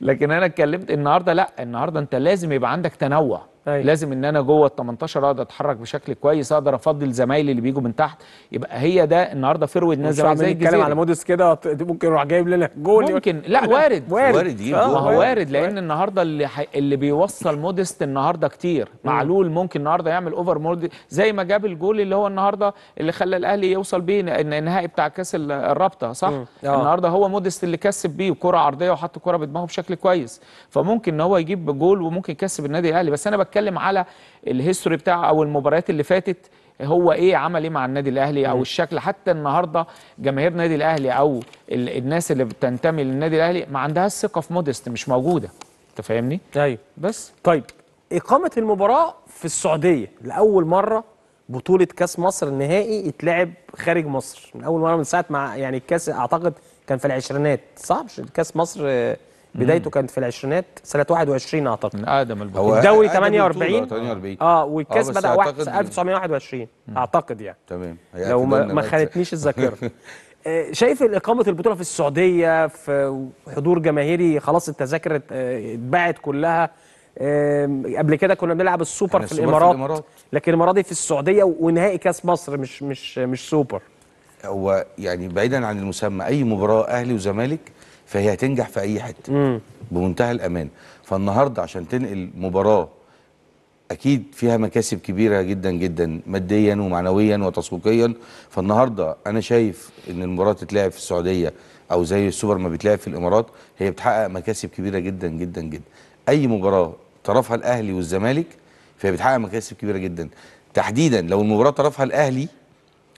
لكن انا اتكلمت النهارده لا النهارده انت لازم يبقى عندك تنوع أي. أيوة. لازم ان انا جوه ال 18 اقدر اتحرك بشكل كويس اقدر افضل زمايلي اللي بيجوا من تحت يبقى هي ده النهارده فيرويد نازل زي الجزيره بنتكلم على مودس كده ممكن يروح جايب لنا جول ممكن لا وارد وارد, وارد يجيب ما آه، هو وارد لان النهارده اللي ح... اللي بيوصل مودست النهارده كتير معلول ممكن النهارده يعمل اوفر مود زي ما جاب الجول اللي هو النهارده اللي خلى الاهلي يوصل بيه النهائي بتاع كاس الرابطه صح آه. النهارده هو مودست اللي كسب بيه وكره عرضيه وحط كره بدماغه بشكل كويس فممكن ان هو يجيب جول وممكن يكسب النادي الاهلي بس انا بك بتكلم على الهيستوري بتاعه او المباريات اللي فاتت هو ايه عمل ايه مع النادي الاهلي او الشكل حتى النهارده جماهير نادي الاهلي او الناس اللي بتنتمي للنادي الاهلي ما عندهاش ثقه في موديست مش موجوده انت فاهمني ايوه بس طيب اقامه المباراه في السعوديه لاول مره بطوله كاس مصر النهائي يتلعب خارج مصر من اول مره من ساعه مع يعني الكاس اعتقد كان في العشرينات صح مش كاس مصر آه، بدايته كانت في العشرينات سنه 21 اعتقد من ادم البطوله الدوري 48 48 آه،, اه والكاس آه، بدا 1921 اعتقد يعني تمام لو ما خانتنيش الذاكره آه، شايف اقامه البطوله في السعوديه في حضور جماهيري خلاص التذاكر اتباعت كلها قبل كده كنا بنلعب السوبر يعني في الامارات, في الإمارات. لكن المره دي في السعوديه ونهائي كاس مصر مش مش مش سوبر هو يعني بعيدا عن المسمى اي مباراه اهلي وزمالك فهي هتنجح في اي حته بمنتهى الامان فالنهارده عشان تنقل مباراه اكيد فيها مكاسب كبيره جدا جدا ماديا ومعنويا وتسويقيا فالنهارده انا شايف ان المباراه تتلعب في السعوديه او زي السوبر ما بيتلعب في الامارات هي بتحقق مكاسب كبيره جدا جدا جدا اي مباراه طرفها الاهلي والزمالك فهي بتحقق مكاسب كبيره جدا تحديدا لو المباراه طرفها الاهلي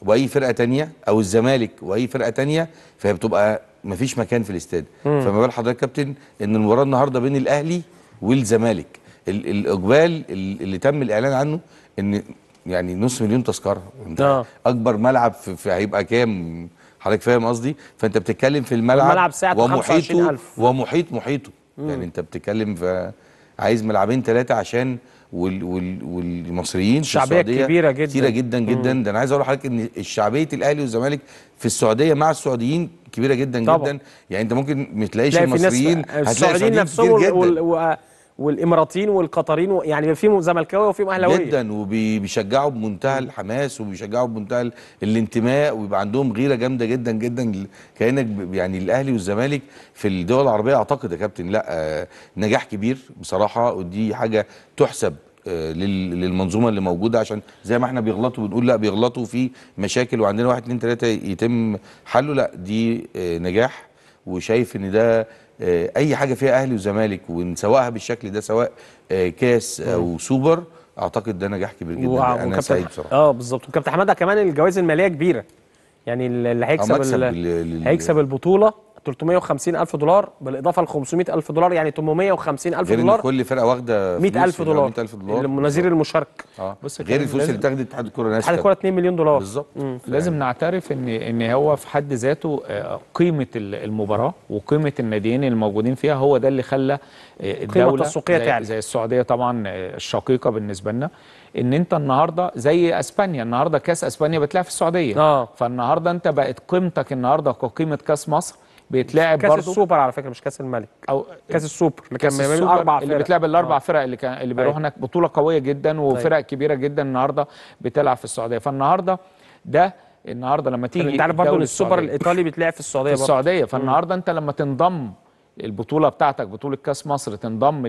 واي فرقه تانية او الزمالك واي فرقه تانية فهي بتبقى مفيش مكان في الاستاد فما بال حضرتك كابتن ان المباراه النهارده بين الاهلي والزمالك الاقبال اللي تم الاعلان عنه ان يعني نص مليون تذكره آه. اكبر ملعب في, في هيبقى كام حضرتك فاهم قصدي فانت بتتكلم في الملعب الملعب ساعه ومحيطه ومحيط محيطه مم. يعني انت بتتكلم في عايز ملعبين ثلاثه عشان وال وال والمصريين في السعوديه كبيره جدا كبيرة جدا جدا ده انا عايز اقول لحضرتك ان شعبيه الاهلي والزمالك في السعوديه مع السعوديين كبيره جدا طبعا. جدا يعني انت ممكن ما تلاقيش المصريين هتلاقي السعوديين نفسهم والاماراتيين والقطريين يعني فيهم زملكاويه وفيهم اهلاويه جدا وبيشجعوا بمنتهى الحماس وبيشجعوا بمنتهى الانتماء ويبقى عندهم غيره جامده جدا جدا كانك يعني الاهلي والزمالك في الدول العربيه اعتقد يا كابتن لا آه، نجاح كبير بصراحه ودي حاجه تحسب آه، للمنظومه اللي موجوده عشان زي ما احنا بيغلطوا بنقول لا بيغلطوا في مشاكل وعندنا واحد اتنين تلاته يتم حله لا دي آه، نجاح وشايف ان ده آه، اي حاجه فيها اهلي وزمالك ونسوقها بالشكل ده سواء كاس او سوبر اعتقد ده نجاح كبير جدا انا سعيد بصراحه اه بالظبط وكابتن حماده كمان الجوائز الماليه كبيره يعني اللي هيكسب هيكسب البطوله 350 الف دولار بالاضافه ل 500 الف دولار يعني 850 الف دولار كل فرقه واخده 100 يعني الف دولار 100 الف دولار نظير المشارك اه بس غير الفلوس اللي بتاخد اتحاد الكوره الناشئه اتحاد الكوره 2 مليون دولار بالظبط لازم نعترف ان ان هو في حد ذاته آه، قيمه المباراه وقيمه الناديين الموجودين فيها هو ده اللي خلى آه، الدوله التسويقيه تعلى زي السعوديه طبعا آه، الشقيقه بالنسبه لنا ان انت النهارده زي اسبانيا النهارده كاس اسبانيا بتلعب في السعوديه آه. فالنهارده انت بقت قيمتك النهارده كقيمه كاس مصر بيتلعب كاس برضو السوبر على فكره مش كاس الملك او كاس السوبر اللي كان بيلعب اربع فرق اللي بتلعب الاربع آه. فرق اللي كان اللي بيروح طيب. هناك بطوله قويه جدا طيب. وفرق طيب. كبيره جدا النهارده بتلعب في السعوديه فالنهارده ده النهارده لما طيب، تيجي انت عارف برضه السوبر الايطالي بيتلعب في السعوديه في السعوديه فالنهارده انت لما تنضم البطوله بتاعتك بطوله كاس مصر تنضم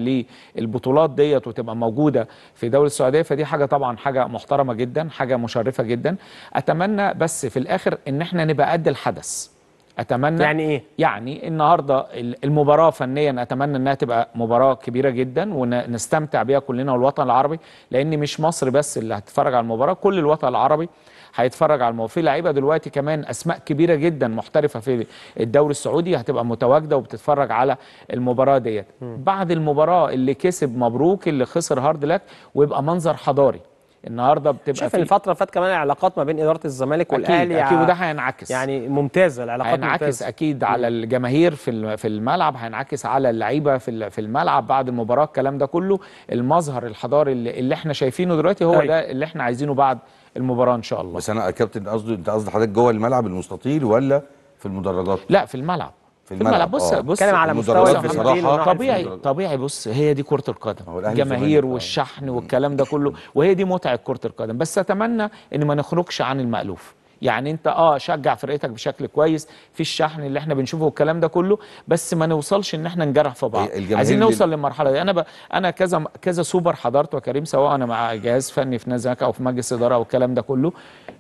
للبطولات ديت وتبقى موجوده في دوله السعوديه فدي حاجه طبعا حاجه محترمه جدا حاجه مشرفه جدا اتمنى بس في الاخر ان احنا نبقى قد الحدث اتمنى يعني ايه يعني النهارده المباراه فنيا اتمنى انها تبقى مباراه كبيره جدا ونستمتع بيها كلنا والوطن العربي لان مش مصر بس اللي هتتفرج على المباراه كل الوطن العربي هيتفرج على المباراه في لعيبه دلوقتي كمان اسماء كبيره جدا محترفه في الدوري السعودي هتبقى متواجده وبتتفرج على المباراه ديت بعد المباراه اللي كسب مبروك اللي خسر هارد لك ويبقى منظر حضاري النهارده بتبقى شايف الفتره اللي فاتت كمان العلاقات ما بين اداره الزمالك والاهلي اكيد وده هينعكس يعني ممتازه العلاقات هينعكس ممتازة. اكيد على الجماهير في في الملعب هينعكس على اللعيبه في في الملعب بعد المباراه الكلام ده كله المظهر الحضاري اللي, اللي احنا شايفينه دلوقتي هو أي. أيوة. ده اللي احنا عايزينه بعد المباراه ان شاء الله بس انا كابتن قصدي انت قصدي حضرتك جوه الملعب المستطيل ولا في المدرجات لا في الملعب في الملعب بص آه، بص على مستوى بصراحه طبيعي طبيعي بص هي دي كره القدم الجماهير آه. والشحن والكلام ده كله وهي دي متعه كره القدم بس اتمنى ان ما نخرجش عن المالوف يعني انت اه شجع فرقتك بشكل كويس في الشحن اللي احنا بنشوفه والكلام ده كله بس ما نوصلش ان احنا نجرح في بعض عايزين نوصل للمرحله دي انا ب... انا كذا كذا سوبر حضرته يا كريم سواء انا مع جهاز فني في نزهه او في مجلس اداره والكلام ده كله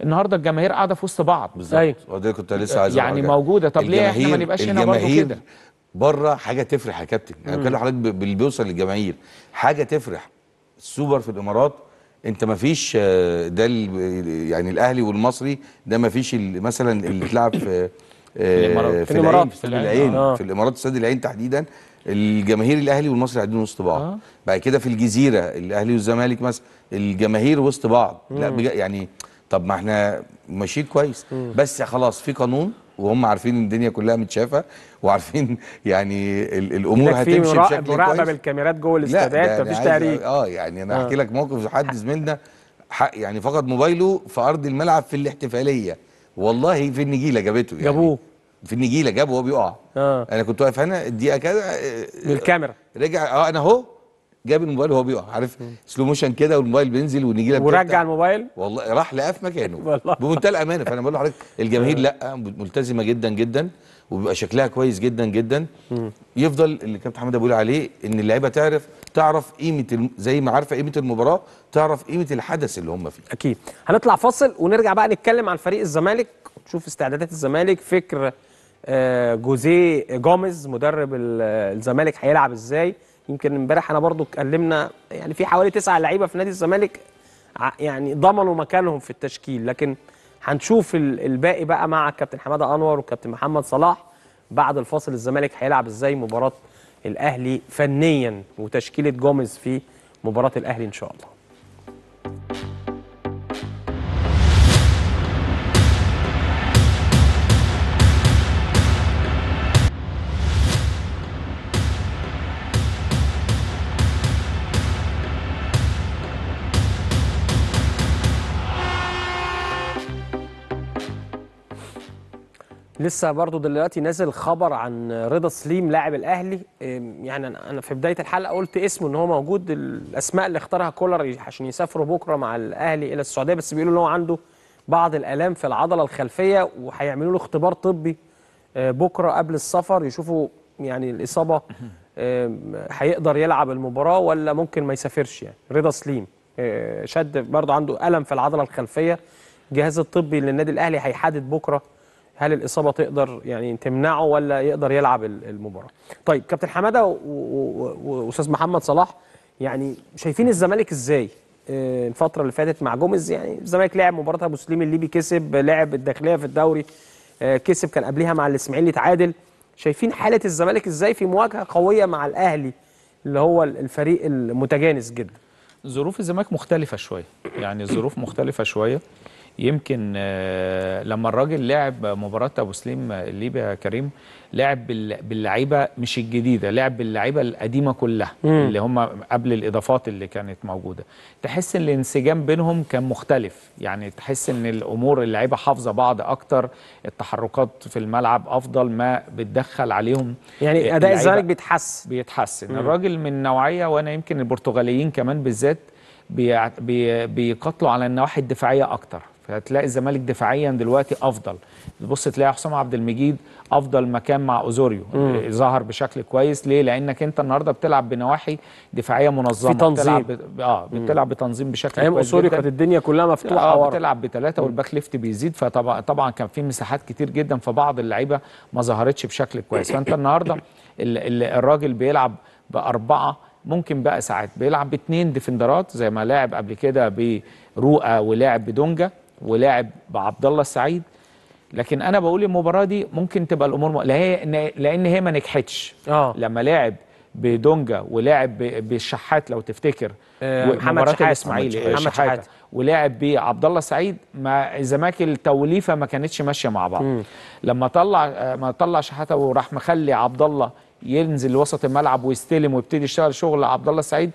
النهارده الجماهير قاعده في وسط بعض بالظبط أيوة. كنت لسه عايز يعني أرجع. موجوده طب ليه احنا ما نبقاش هنا برضه كده بره حاجه تفرح يا كابتن انا يعني بكلم حضرتك باللي بيوصل للجماهير حاجه تفرح السوبر في الامارات انت ما فيش ده يعني الاهلي والمصري ده ما فيش مثلا اللي اتلعب في آه، في الامارات في العين آه، آه. في الامارات استاد العين تحديدا الجماهير الاهلي والمصري قاعدين وسط بعض آه. بعد كده في الجزيره الاهلي والزمالك مثلا الجماهير وسط بعض لا يعني طب ما احنا ماشيين كويس مم. بس خلاص في قانون وهم عارفين الدنيا كلها متشافه وعارفين يعني الامور هتمشي بشكل كويس مراقبه بالكاميرات جوه الاستادات مفيش تهريج اه يعني انا احكي آه. لك موقف حد زميلنا يعني فقد موبايله في ارض الملعب في الاحتفاليه والله في النجيله جابته يعني جابوه في النجيله جابه وهو بيقع آه. انا كنت واقف هنا الدقيقه كذا آه، بالكاميرا رجع اه انا اهو جاب الموبايل وهو بيقع عارف سلو موشن كده والموبايل بينزل ونيجي لك ورجع الموبايل والله راح لقاه في مكانه والله بمنتهى الامانه فانا بقول لحضرتك الجماهير آه. لا ملتزمه جدا جدا وبيبقى شكلها كويس جدا جدا يفضل اللي كابتن حماده بيقول عليه ان اللعيبه تعرف تعرف قيمه زي ما عارفه قيمه المباراه تعرف قيمه الحدث اللي هم فيه اكيد هنطلع فاصل ونرجع بقى نتكلم عن فريق الزمالك نشوف استعدادات الزمالك فكر آه، جوزيه جوميز مدرب الزمالك هيلعب ازاي يمكن امبارح انا برضو اتكلمنا يعني في حوالي تسعة لعيبه في نادي الزمالك يعني ضمنوا مكانهم في التشكيل لكن هنشوف الباقي بقى مع كابتن حماده انور وكابتن محمد صلاح بعد الفاصل الزمالك هيلعب ازاي مباراه الاهلي فنيا وتشكيله جوميز في مباراه الاهلي ان شاء الله لسه برضو دلوقتي نازل خبر عن رضا سليم لاعب الاهلي يعني انا في بدايه الحلقه قلت اسمه ان هو موجود الاسماء اللي اختارها كولر عشان يسافروا بكره مع الاهلي الى السعوديه بس بيقولوا ان هو عنده بعض الالام في العضله الخلفيه وهيعملوا له اختبار طبي آه، بكره قبل السفر يشوفوا يعني الاصابه هيقدر يلعب المباراه ولا ممكن ما يسافرش يعني رضا سليم آه، شد برضه عنده الم في العضله الخلفيه الجهاز الطبي للنادي الاهلي هيحدد بكره هل الاصابه تقدر يعني تمنعه ولا يقدر يلعب المباراه طيب كابتن حماده واستاذ محمد صلاح يعني شايفين الزمالك ازاي آه، الفتره اللي فاتت مع جوميز يعني الزمالك لعب مباراه ابو سليم الليبي كسب لعب الداخليه في الدوري آه، كسب كان قبلها مع الاسماعيلي اتعادل شايفين حاله الزمالك ازاي في مواجهه قويه مع الاهلي اللي هو الفريق المتجانس جدا ظروف الزمالك مختلفه شويه يعني الظروف مختلفه شويه يمكن آه، لما الراجل لعب مباراه ابو سليم الليبي آه، يا كريم لعب باللعيبه مش الجديده لعب باللعيبه القديمه كلها مم. اللي هم قبل الاضافات اللي كانت موجوده تحس ان الانسجام بينهم كان مختلف يعني تحس ان الامور اللعيبه حافظه بعض اكتر التحركات في الملعب افضل ما بتدخل عليهم يعني آه، اداء الزمالك بيتحسن بيتحسن الراجل من نوعيه وانا يمكن البرتغاليين كمان بالذات بيقاتلوا على النواحي الدفاعيه اكتر فهتلاقي الزمالك دفاعيا دلوقتي افضل تبص تلاقي حسام عبد المجيد افضل مكان مع اوزوريو ظهر بشكل كويس ليه لانك انت النهارده بتلعب بنواحي دفاعيه منظمه في تنظيم بتلعب ب... اه بتلعب بتنظيم بشكل كويس اوزوريو كانت الدنيا كلها مفتوحه اه بتلعب بثلاثه والباك ليفت بيزيد فطبعا طبعا كان في مساحات كتير جدا فبعض اللعيبه ما ظهرتش بشكل كويس فانت النهارده الراجل بيلعب باربعه ممكن بقى ساعات بيلعب باثنين ديفندرات زي ما لعب قبل كده برؤى ولعب بدونجا ولعب بعبد الله السعيد لكن انا بقول المباراه دي ممكن تبقى الامور م... هي... لان هي ما نجحتش اه لما لعب بدونجا ولعب بالشحات لو تفتكر آه محمد شحات الاسماعيلي محمد شحات ولعب بعبد الله سعيد ما الزمالك التوليفه ما كانتش ماشيه مع بعض م. لما طلع ما طلع شحاته وراح مخلي عبد الله ينزل لوسط الملعب ويستلم ويبتدي يشتغل شغل عبد الله سعيد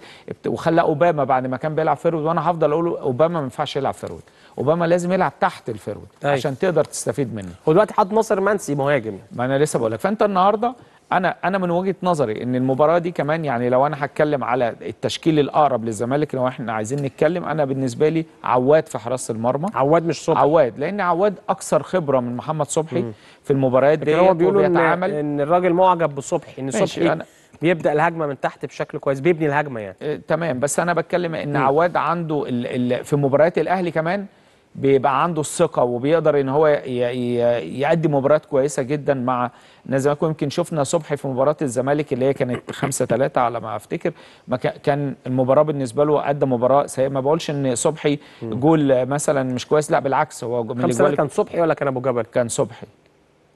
وخلى اوباما بعد ما كان بيلعب فيرود وانا هفضل اقول اوباما ما ينفعش يلعب فيرود اوباما لازم يلعب تحت الفيرود أيوه. عشان تقدر تستفيد منه ودلوقتي حاط ناصر منسي مهاجم ما انا لسه بقول لك فانت النهارده انا انا من وجهه نظري ان المباراه دي كمان يعني لو انا هتكلم على التشكيل الاقرب للزمالك لو احنا عايزين نتكلم انا بالنسبه لي عواد في حراسه المرمى عواد مش صبحي عواد لان عواد اكثر خبره من محمد صبحي مم. في المباريات دي هو بيقولوا ان, إن الراجل معجب بصبحي ان صبحي أنا بيبدا الهجمه من تحت بشكل كويس بيبني الهجمه يعني آه تمام بس انا بتكلم ان مم. عواد عنده الـ الـ في مباريات الاهلي كمان بيبقى عنده الثقه وبيقدر ان هو يأدي مباراه كويسه جدا مع نزلكم يمكن شفنا صبحي في مباراه الزمالك اللي هي كانت 5 3 على ما افتكر ما كان المباراه بالنسبه له قدم مباراه سيئه ما بقولش ان صبحي جول مثلا مش كويس لا بالعكس هو من 5 كان صبحي ولا كان ابو جبل؟ كان صبحي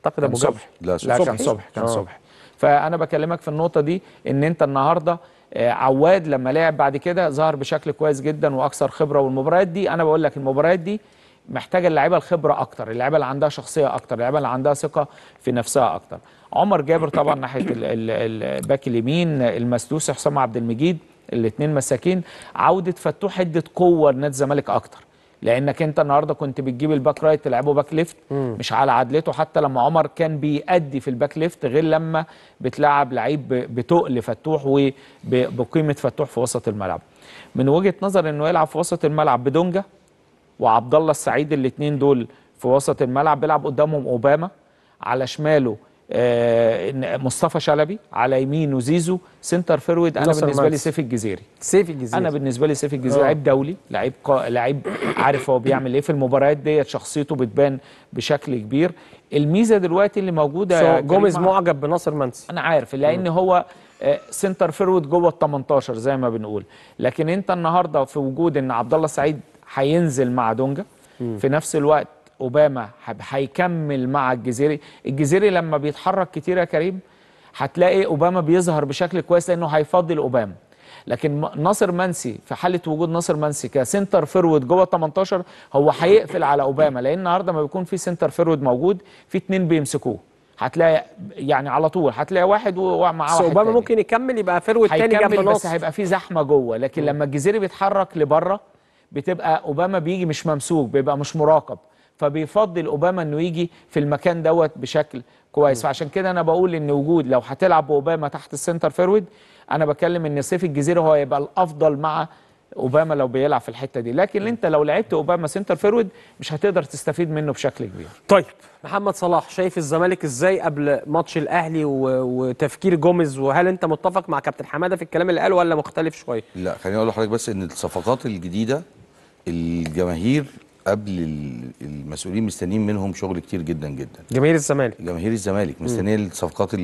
اعتقد ابو جبل لا, لا كان صبحي كان آه. صبحي فانا بكلمك في النقطه دي ان انت النهارده آه، عواد لما لعب بعد كده ظهر بشكل كويس جدا واكثر خبره والمباريات دي انا بقول لك المباريات دي محتاجه اللعيبه الخبره اكتر اللعيبه اللي عندها شخصيه اكتر اللعيبه اللي عندها ثقه في نفسها اكتر عمر جابر طبعا ناحيه الباك اليمين المسدوس حسام عبد المجيد الاثنين مساكين عوده فتوح ادت قوه لنادي الزمالك اكتر لانك انت النهارده كنت بتجيب الباك رايت تلعبه باك ليفت مش على عدلته حتى لما عمر كان بيأدي في الباك ليفت غير لما بتلعب لعيب بتقل فتوح وبقيمه فتوح في وسط الملعب من وجهه نظر انه يلعب في وسط الملعب بدونجا وعبد الله السعيد الاثنين دول في وسط الملعب بيلعب قدامهم اوباما على شماله آه، مصطفى شلبي على يمينه زيزو سنتر فيرويد انا بالنسبه لي سيف الجزيري سيف الجزيري انا بالنسبه لي سيف الجزيري لعيب آه. دولي لعيب قا... لعيب عارف هو بيعمل ايه في المباريات ديت شخصيته بتبان بشكل كبير الميزه دلوقتي اللي موجوده so جوميز معجب بناصر منسي انا عارف لان هو آه، سنتر فيرويد جوه ال 18 زي ما بنقول لكن انت النهارده في وجود ان عبد الله سعيد هينزل مع دونجا في نفس الوقت اوباما هيكمل مع الجزيري الجزيري لما بيتحرك كتير يا كريم هتلاقي اوباما بيظهر بشكل كويس لانه هيفضل اوباما لكن ناصر منسي في حاله وجود ناصر منسي كسنتر فيرود جوه 18 هو هيقفل على اوباما لان النهارده ما بيكون في سنتر فيرود موجود في اتنين بيمسكوه هتلاقي يعني على طول هتلاقي واحد ومعاه واحد اوباما ممكن يكمل يبقى فيرود تاني جنب ناصر بس هيبقى في زحمه جوه لكن لما الجزيري بيتحرك لبره بتبقى اوباما بيجي مش ممسوك بيبقى مش مراقب فبيفضل اوباما انه يجي في المكان دوت بشكل كويس فعشان كده انا بقول ان وجود لو هتلعب باوباما تحت السنتر فيرويد انا بكلم ان سيف الجزيره هو هيبقى الافضل مع اوباما لو بيلعب في الحته دي لكن انت لو لعبت اوباما سنتر فيرويد مش هتقدر تستفيد منه بشكل كبير طيب محمد صلاح شايف الزمالك ازاي قبل ماتش الاهلي وتفكير جوميز وهل انت متفق مع كابتن حماده في الكلام اللي قاله ولا مختلف شويه لا خليني اقول لحضرتك بس ان الصفقات الجديده الجماهير قبل المسؤولين مستنيين منهم شغل كتير جدا جدا جماهير الزمالك جماهير الزمالك مستنيه الصفقات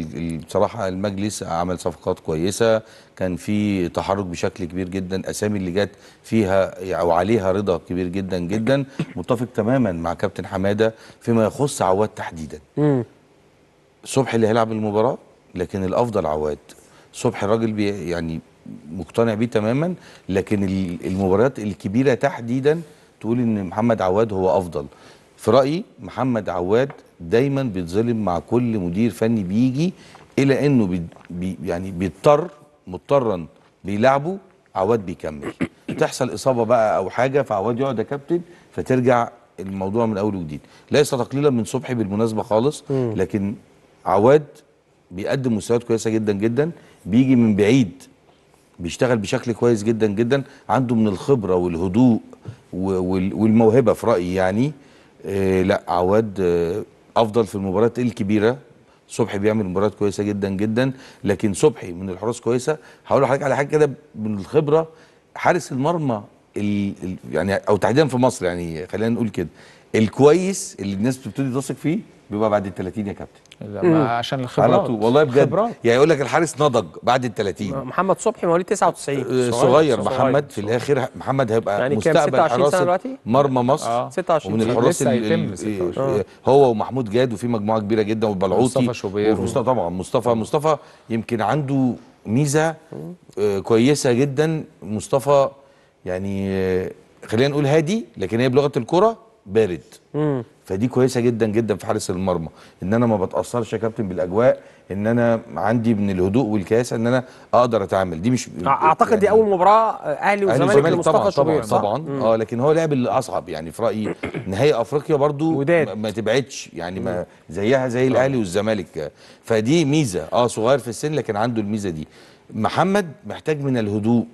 بصراحه المجلس عمل صفقات كويسه كان في تحرك بشكل كبير جدا اسامي اللي جت فيها او عليها رضا كبير جدا جدا متفق تماما مع كابتن حماده فيما يخص عواد تحديدا صبحي اللي هيلعب المباراه لكن الافضل عواد صبحي الراجل بي يعني مقتنع بيه تماما لكن المباريات الكبيره تحديدا تقول ان محمد عواد هو افضل في رايي محمد عواد دايما بيتظلم مع كل مدير فني بيجي الى انه بي يعني بيضطر مضطرا بيلعبه عواد بيكمل تحصل اصابه بقى او حاجه فعواد يقعد يا كابتن فترجع الموضوع من اول وجديد ليس تقليلا من صبحي بالمناسبه خالص لكن عواد بيقدم مستويات كويسه جدا جدا بيجي من بعيد بيشتغل بشكل كويس جدا جدا عنده من الخبره والهدوء والموهبه في رايي يعني آه، لا عواد آه، افضل في المباريات الكبيره صبحي بيعمل مباريات كويسه جدا جدا لكن صبحي من الحراس كويسه هقول لحضرتك على حاجه كده من الخبره حارس المرمى ال ال يعني او تحديدا في مصر يعني خلينا نقول كده الكويس اللي الناس بتبتدي تثق فيه بيبقى بعد ال 30 يا كابتن عشان الخبرات على طول والله بجد خبرات. يعني يقول لك الحارس نضج بعد ال 30 محمد صبحي مواليد 99 آه، صغير, صغير محمد في الاخر محمد هيبقى يعني مستقبل حراسه مرمى مصر آه. 26 ومن الحراس آه. هو ومحمود جاد وفي مجموعه كبيره جدا والبلعوطي مصطفى شوبير طبعا مصطفى مصطفى يمكن عنده ميزه آه، كويسه جدا مصطفى يعني آه، خلينا نقول هادي لكن هي بلغه الكره بارد فدي كويسه جدا جدا في حارس المرمى ان انا ما بتاثرش يا كابتن بالاجواء ان انا عندي من الهدوء والكياسه ان انا اقدر اتعامل دي مش اعتقد يعني دي اول مباراه اهلي وزمالك لمصطفى طبعا طبعا اه لكن هو لعب الاصعب يعني في رايي نهائي افريقيا برضو وداد. ما تبعدش يعني ما زيها زي الاهلي والزمالك فدي ميزه اه صغير في السن لكن عنده الميزه دي محمد محتاج من الهدوء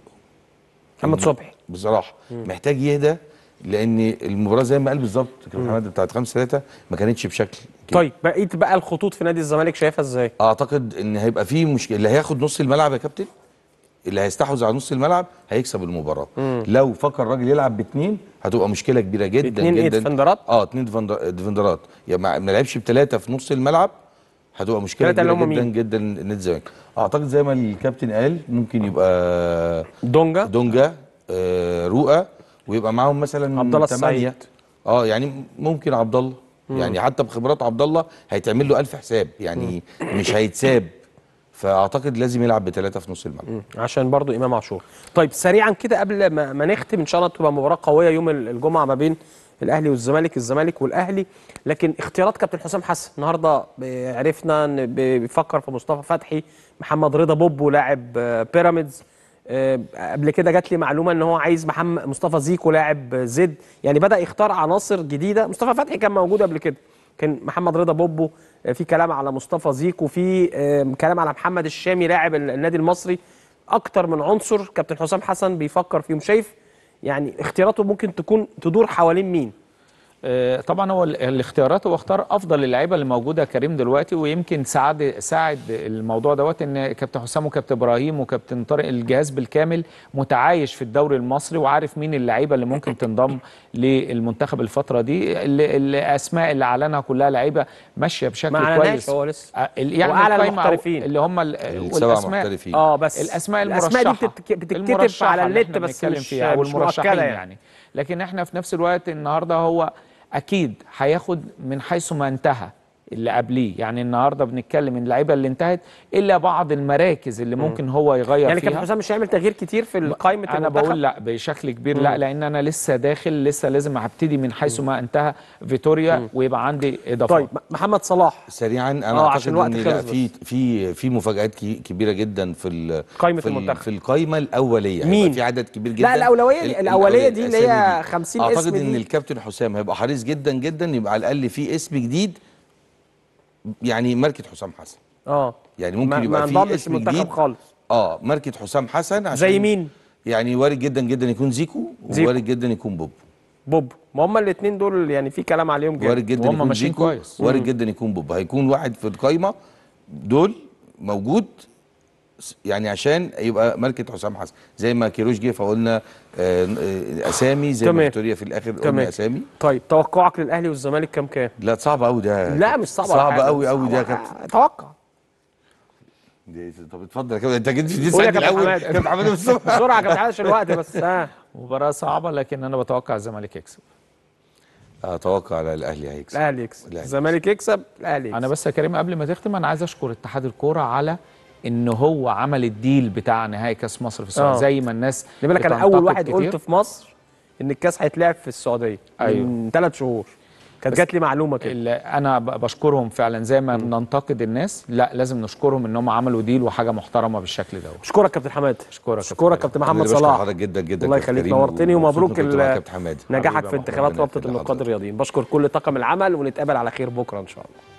محمد صبحي بصراحه محتاج يهدى لان المباراه زي ما قال بالظبط كابتن محمد بتاعت 5 3 ما كانتش بشكل كده. طيب بقيت بقى الخطوط في نادي الزمالك شايفها ازاي؟ اعتقد ان هيبقى في مشكله اللي هياخد نص الملعب يا كابتن اللي هيستحوذ على نص الملعب هيكسب المباراه مم. لو فكر الراجل يلعب باثنين هتبقى مشكله كبيره جدا جدا اثنين ديفندرات اه اثنين ديفندرات يعني ما لعبش بثلاثه في نص الملعب هتبقى مشكله كبيره جدا مين. جدا نادي الزمالك اعتقد زي ما الكابتن قال ممكن يبقى دونجا دونجا آه رؤى ويبقى معاهم مثلا عبد الله السعيد اه يعني ممكن عبد الله يعني حتى بخبرات عبد الله هيتعمل له 1000 حساب يعني مش هيتساب فاعتقد لازم يلعب بثلاثه في نص الملعب عشان برضو امام عاشور طيب سريعا كده قبل ما, ما نختم ان شاء الله تبقى مباراه قويه يوم الجمعه ما بين الاهلي والزمالك الزمالك والاهلي لكن اختيارات كابتن حسام حسن النهارده عرفنا ان بيفكر في مصطفى فتحي محمد رضا بوبو لاعب آه، بيراميدز آه، قبل كده جات لي معلومه ان هو عايز محمد مصطفى زيكو لاعب زد يعني بدا يختار عناصر جديده مصطفى فتحي كان موجود قبل كده كان محمد رضا بوبو آه، في كلام على مصطفى زيكو في كلام على محمد الشامي لاعب النادي المصري اكتر من عنصر كابتن حسام حسن بيفكر فيهم شايف يعني اختياراته ممكن تكون تدور حوالين مين آه، طبعا هو الاختيارات هو اختار افضل اللعيبه اللي موجوده كريم دلوقتي ويمكن ساعد ساعد الموضوع دوت ان كابتن حسام وكابتن ابراهيم وكابتن طارق الجهاز بالكامل متعايش في الدوري المصري وعارف مين اللعيبه اللي ممكن تنضم للمنتخب الفتره دي الاسماء اللي اعلنها كلها لعيبه ماشيه بشكل كويس هو لسه آه، يعني وعلى المحترفين اللي هم الاسماء اه بس الاسماء المرشحه الاسماء دي بتتكتب على النت بس مش, مش يعني, يعني. لكن احنا في نفس الوقت النهارده هو اكيد هياخد من حيث ما انتهى اللي قبليه يعني النهارده بنتكلم ان اللعيبه اللي انتهت الا بعض المراكز اللي ممكن هو يغير يعني فيها يعني كابتن حسام مش هيعمل تغيير كتير في قائمه المنتخب انا بقول لا بشكل كبير مم. لا لان انا لسه داخل لسه لازم هبتدي من حيث ما انتهى فيتوريا مم. ويبقى عندي اضافه طيب محمد صلاح سريعا انا آه، عشان ان خلص في في في مفاجات كبيره جدا في قائمه في المنتخب في القائمه الاوليه مين؟ في عدد كبير جدا لا الاولويه الاوليه, الأولية دي اللي هي 50 اسم اعتقد ان الكابتن حسام هيبقى حريص جدا جدا يبقى على الاقل في اسم جديد يعني ماركه حسام حسن اه يعني ممكن ما يبقى في اسم جديد خالص اه ماركه حسام حسن عشان زي مين يعني وارد جدا جدا يكون زيكو, زيكو. جدا يكون بوب بوب ما هم الاثنين دول يعني في كلام عليهم جدا وارد جدا يكون زيكو كويس وارد جدا يكون بوب هيكون واحد في القايمه دول موجود يعني عشان يبقى ملكه حسام حسن زي ما كيروش جه فقلنا آه، آه، اسامي زي ما فيكتوريا في الاخر قلنا تمام. اسامي طيب توقعك للاهلي والزمالك كام كام لا صعب قوي ده لا مش صعب صعب قوي قوي ده كابتن آه، توقع طب اتفضل يا كابتن انت جيت في دي ساعه الاول كابتن حماده بسرعه كابتن حماده عشان الوقت بس ها مباراه صعبه لكن انا بتوقع الزمالك يكسب اتوقع على الاهلي هيكسب الاهلي يكسب الزمالك يكسب الاهلي انا بس يا كريم قبل ما تختم انا عايز اشكر اتحاد الكوره على ان هو عمل الديل بتاع نهائي كاس مصر في السعوديه آه. زي ما الناس بالك انا اول واحد قلت في مصر ان الكاس هيتلعب في السعوديه أيوه. من ثلاث شهور كانت جات لي معلومه كده انا بشكرهم فعلا زي ما ننتقد الناس لا لازم نشكرهم ان هم عملوا ديل وحاجه محترمه بالشكل ده اشكرك كابتن حماد اشكرك اشكرك كابتن محمد صلاح بشكر جدا جدا الله يخليك نورتني ومبروك نجاحك في انتخابات رابطه النقاد الرياضيين بشكر كل طاقم العمل ونتقابل على خير بكره ان شاء الله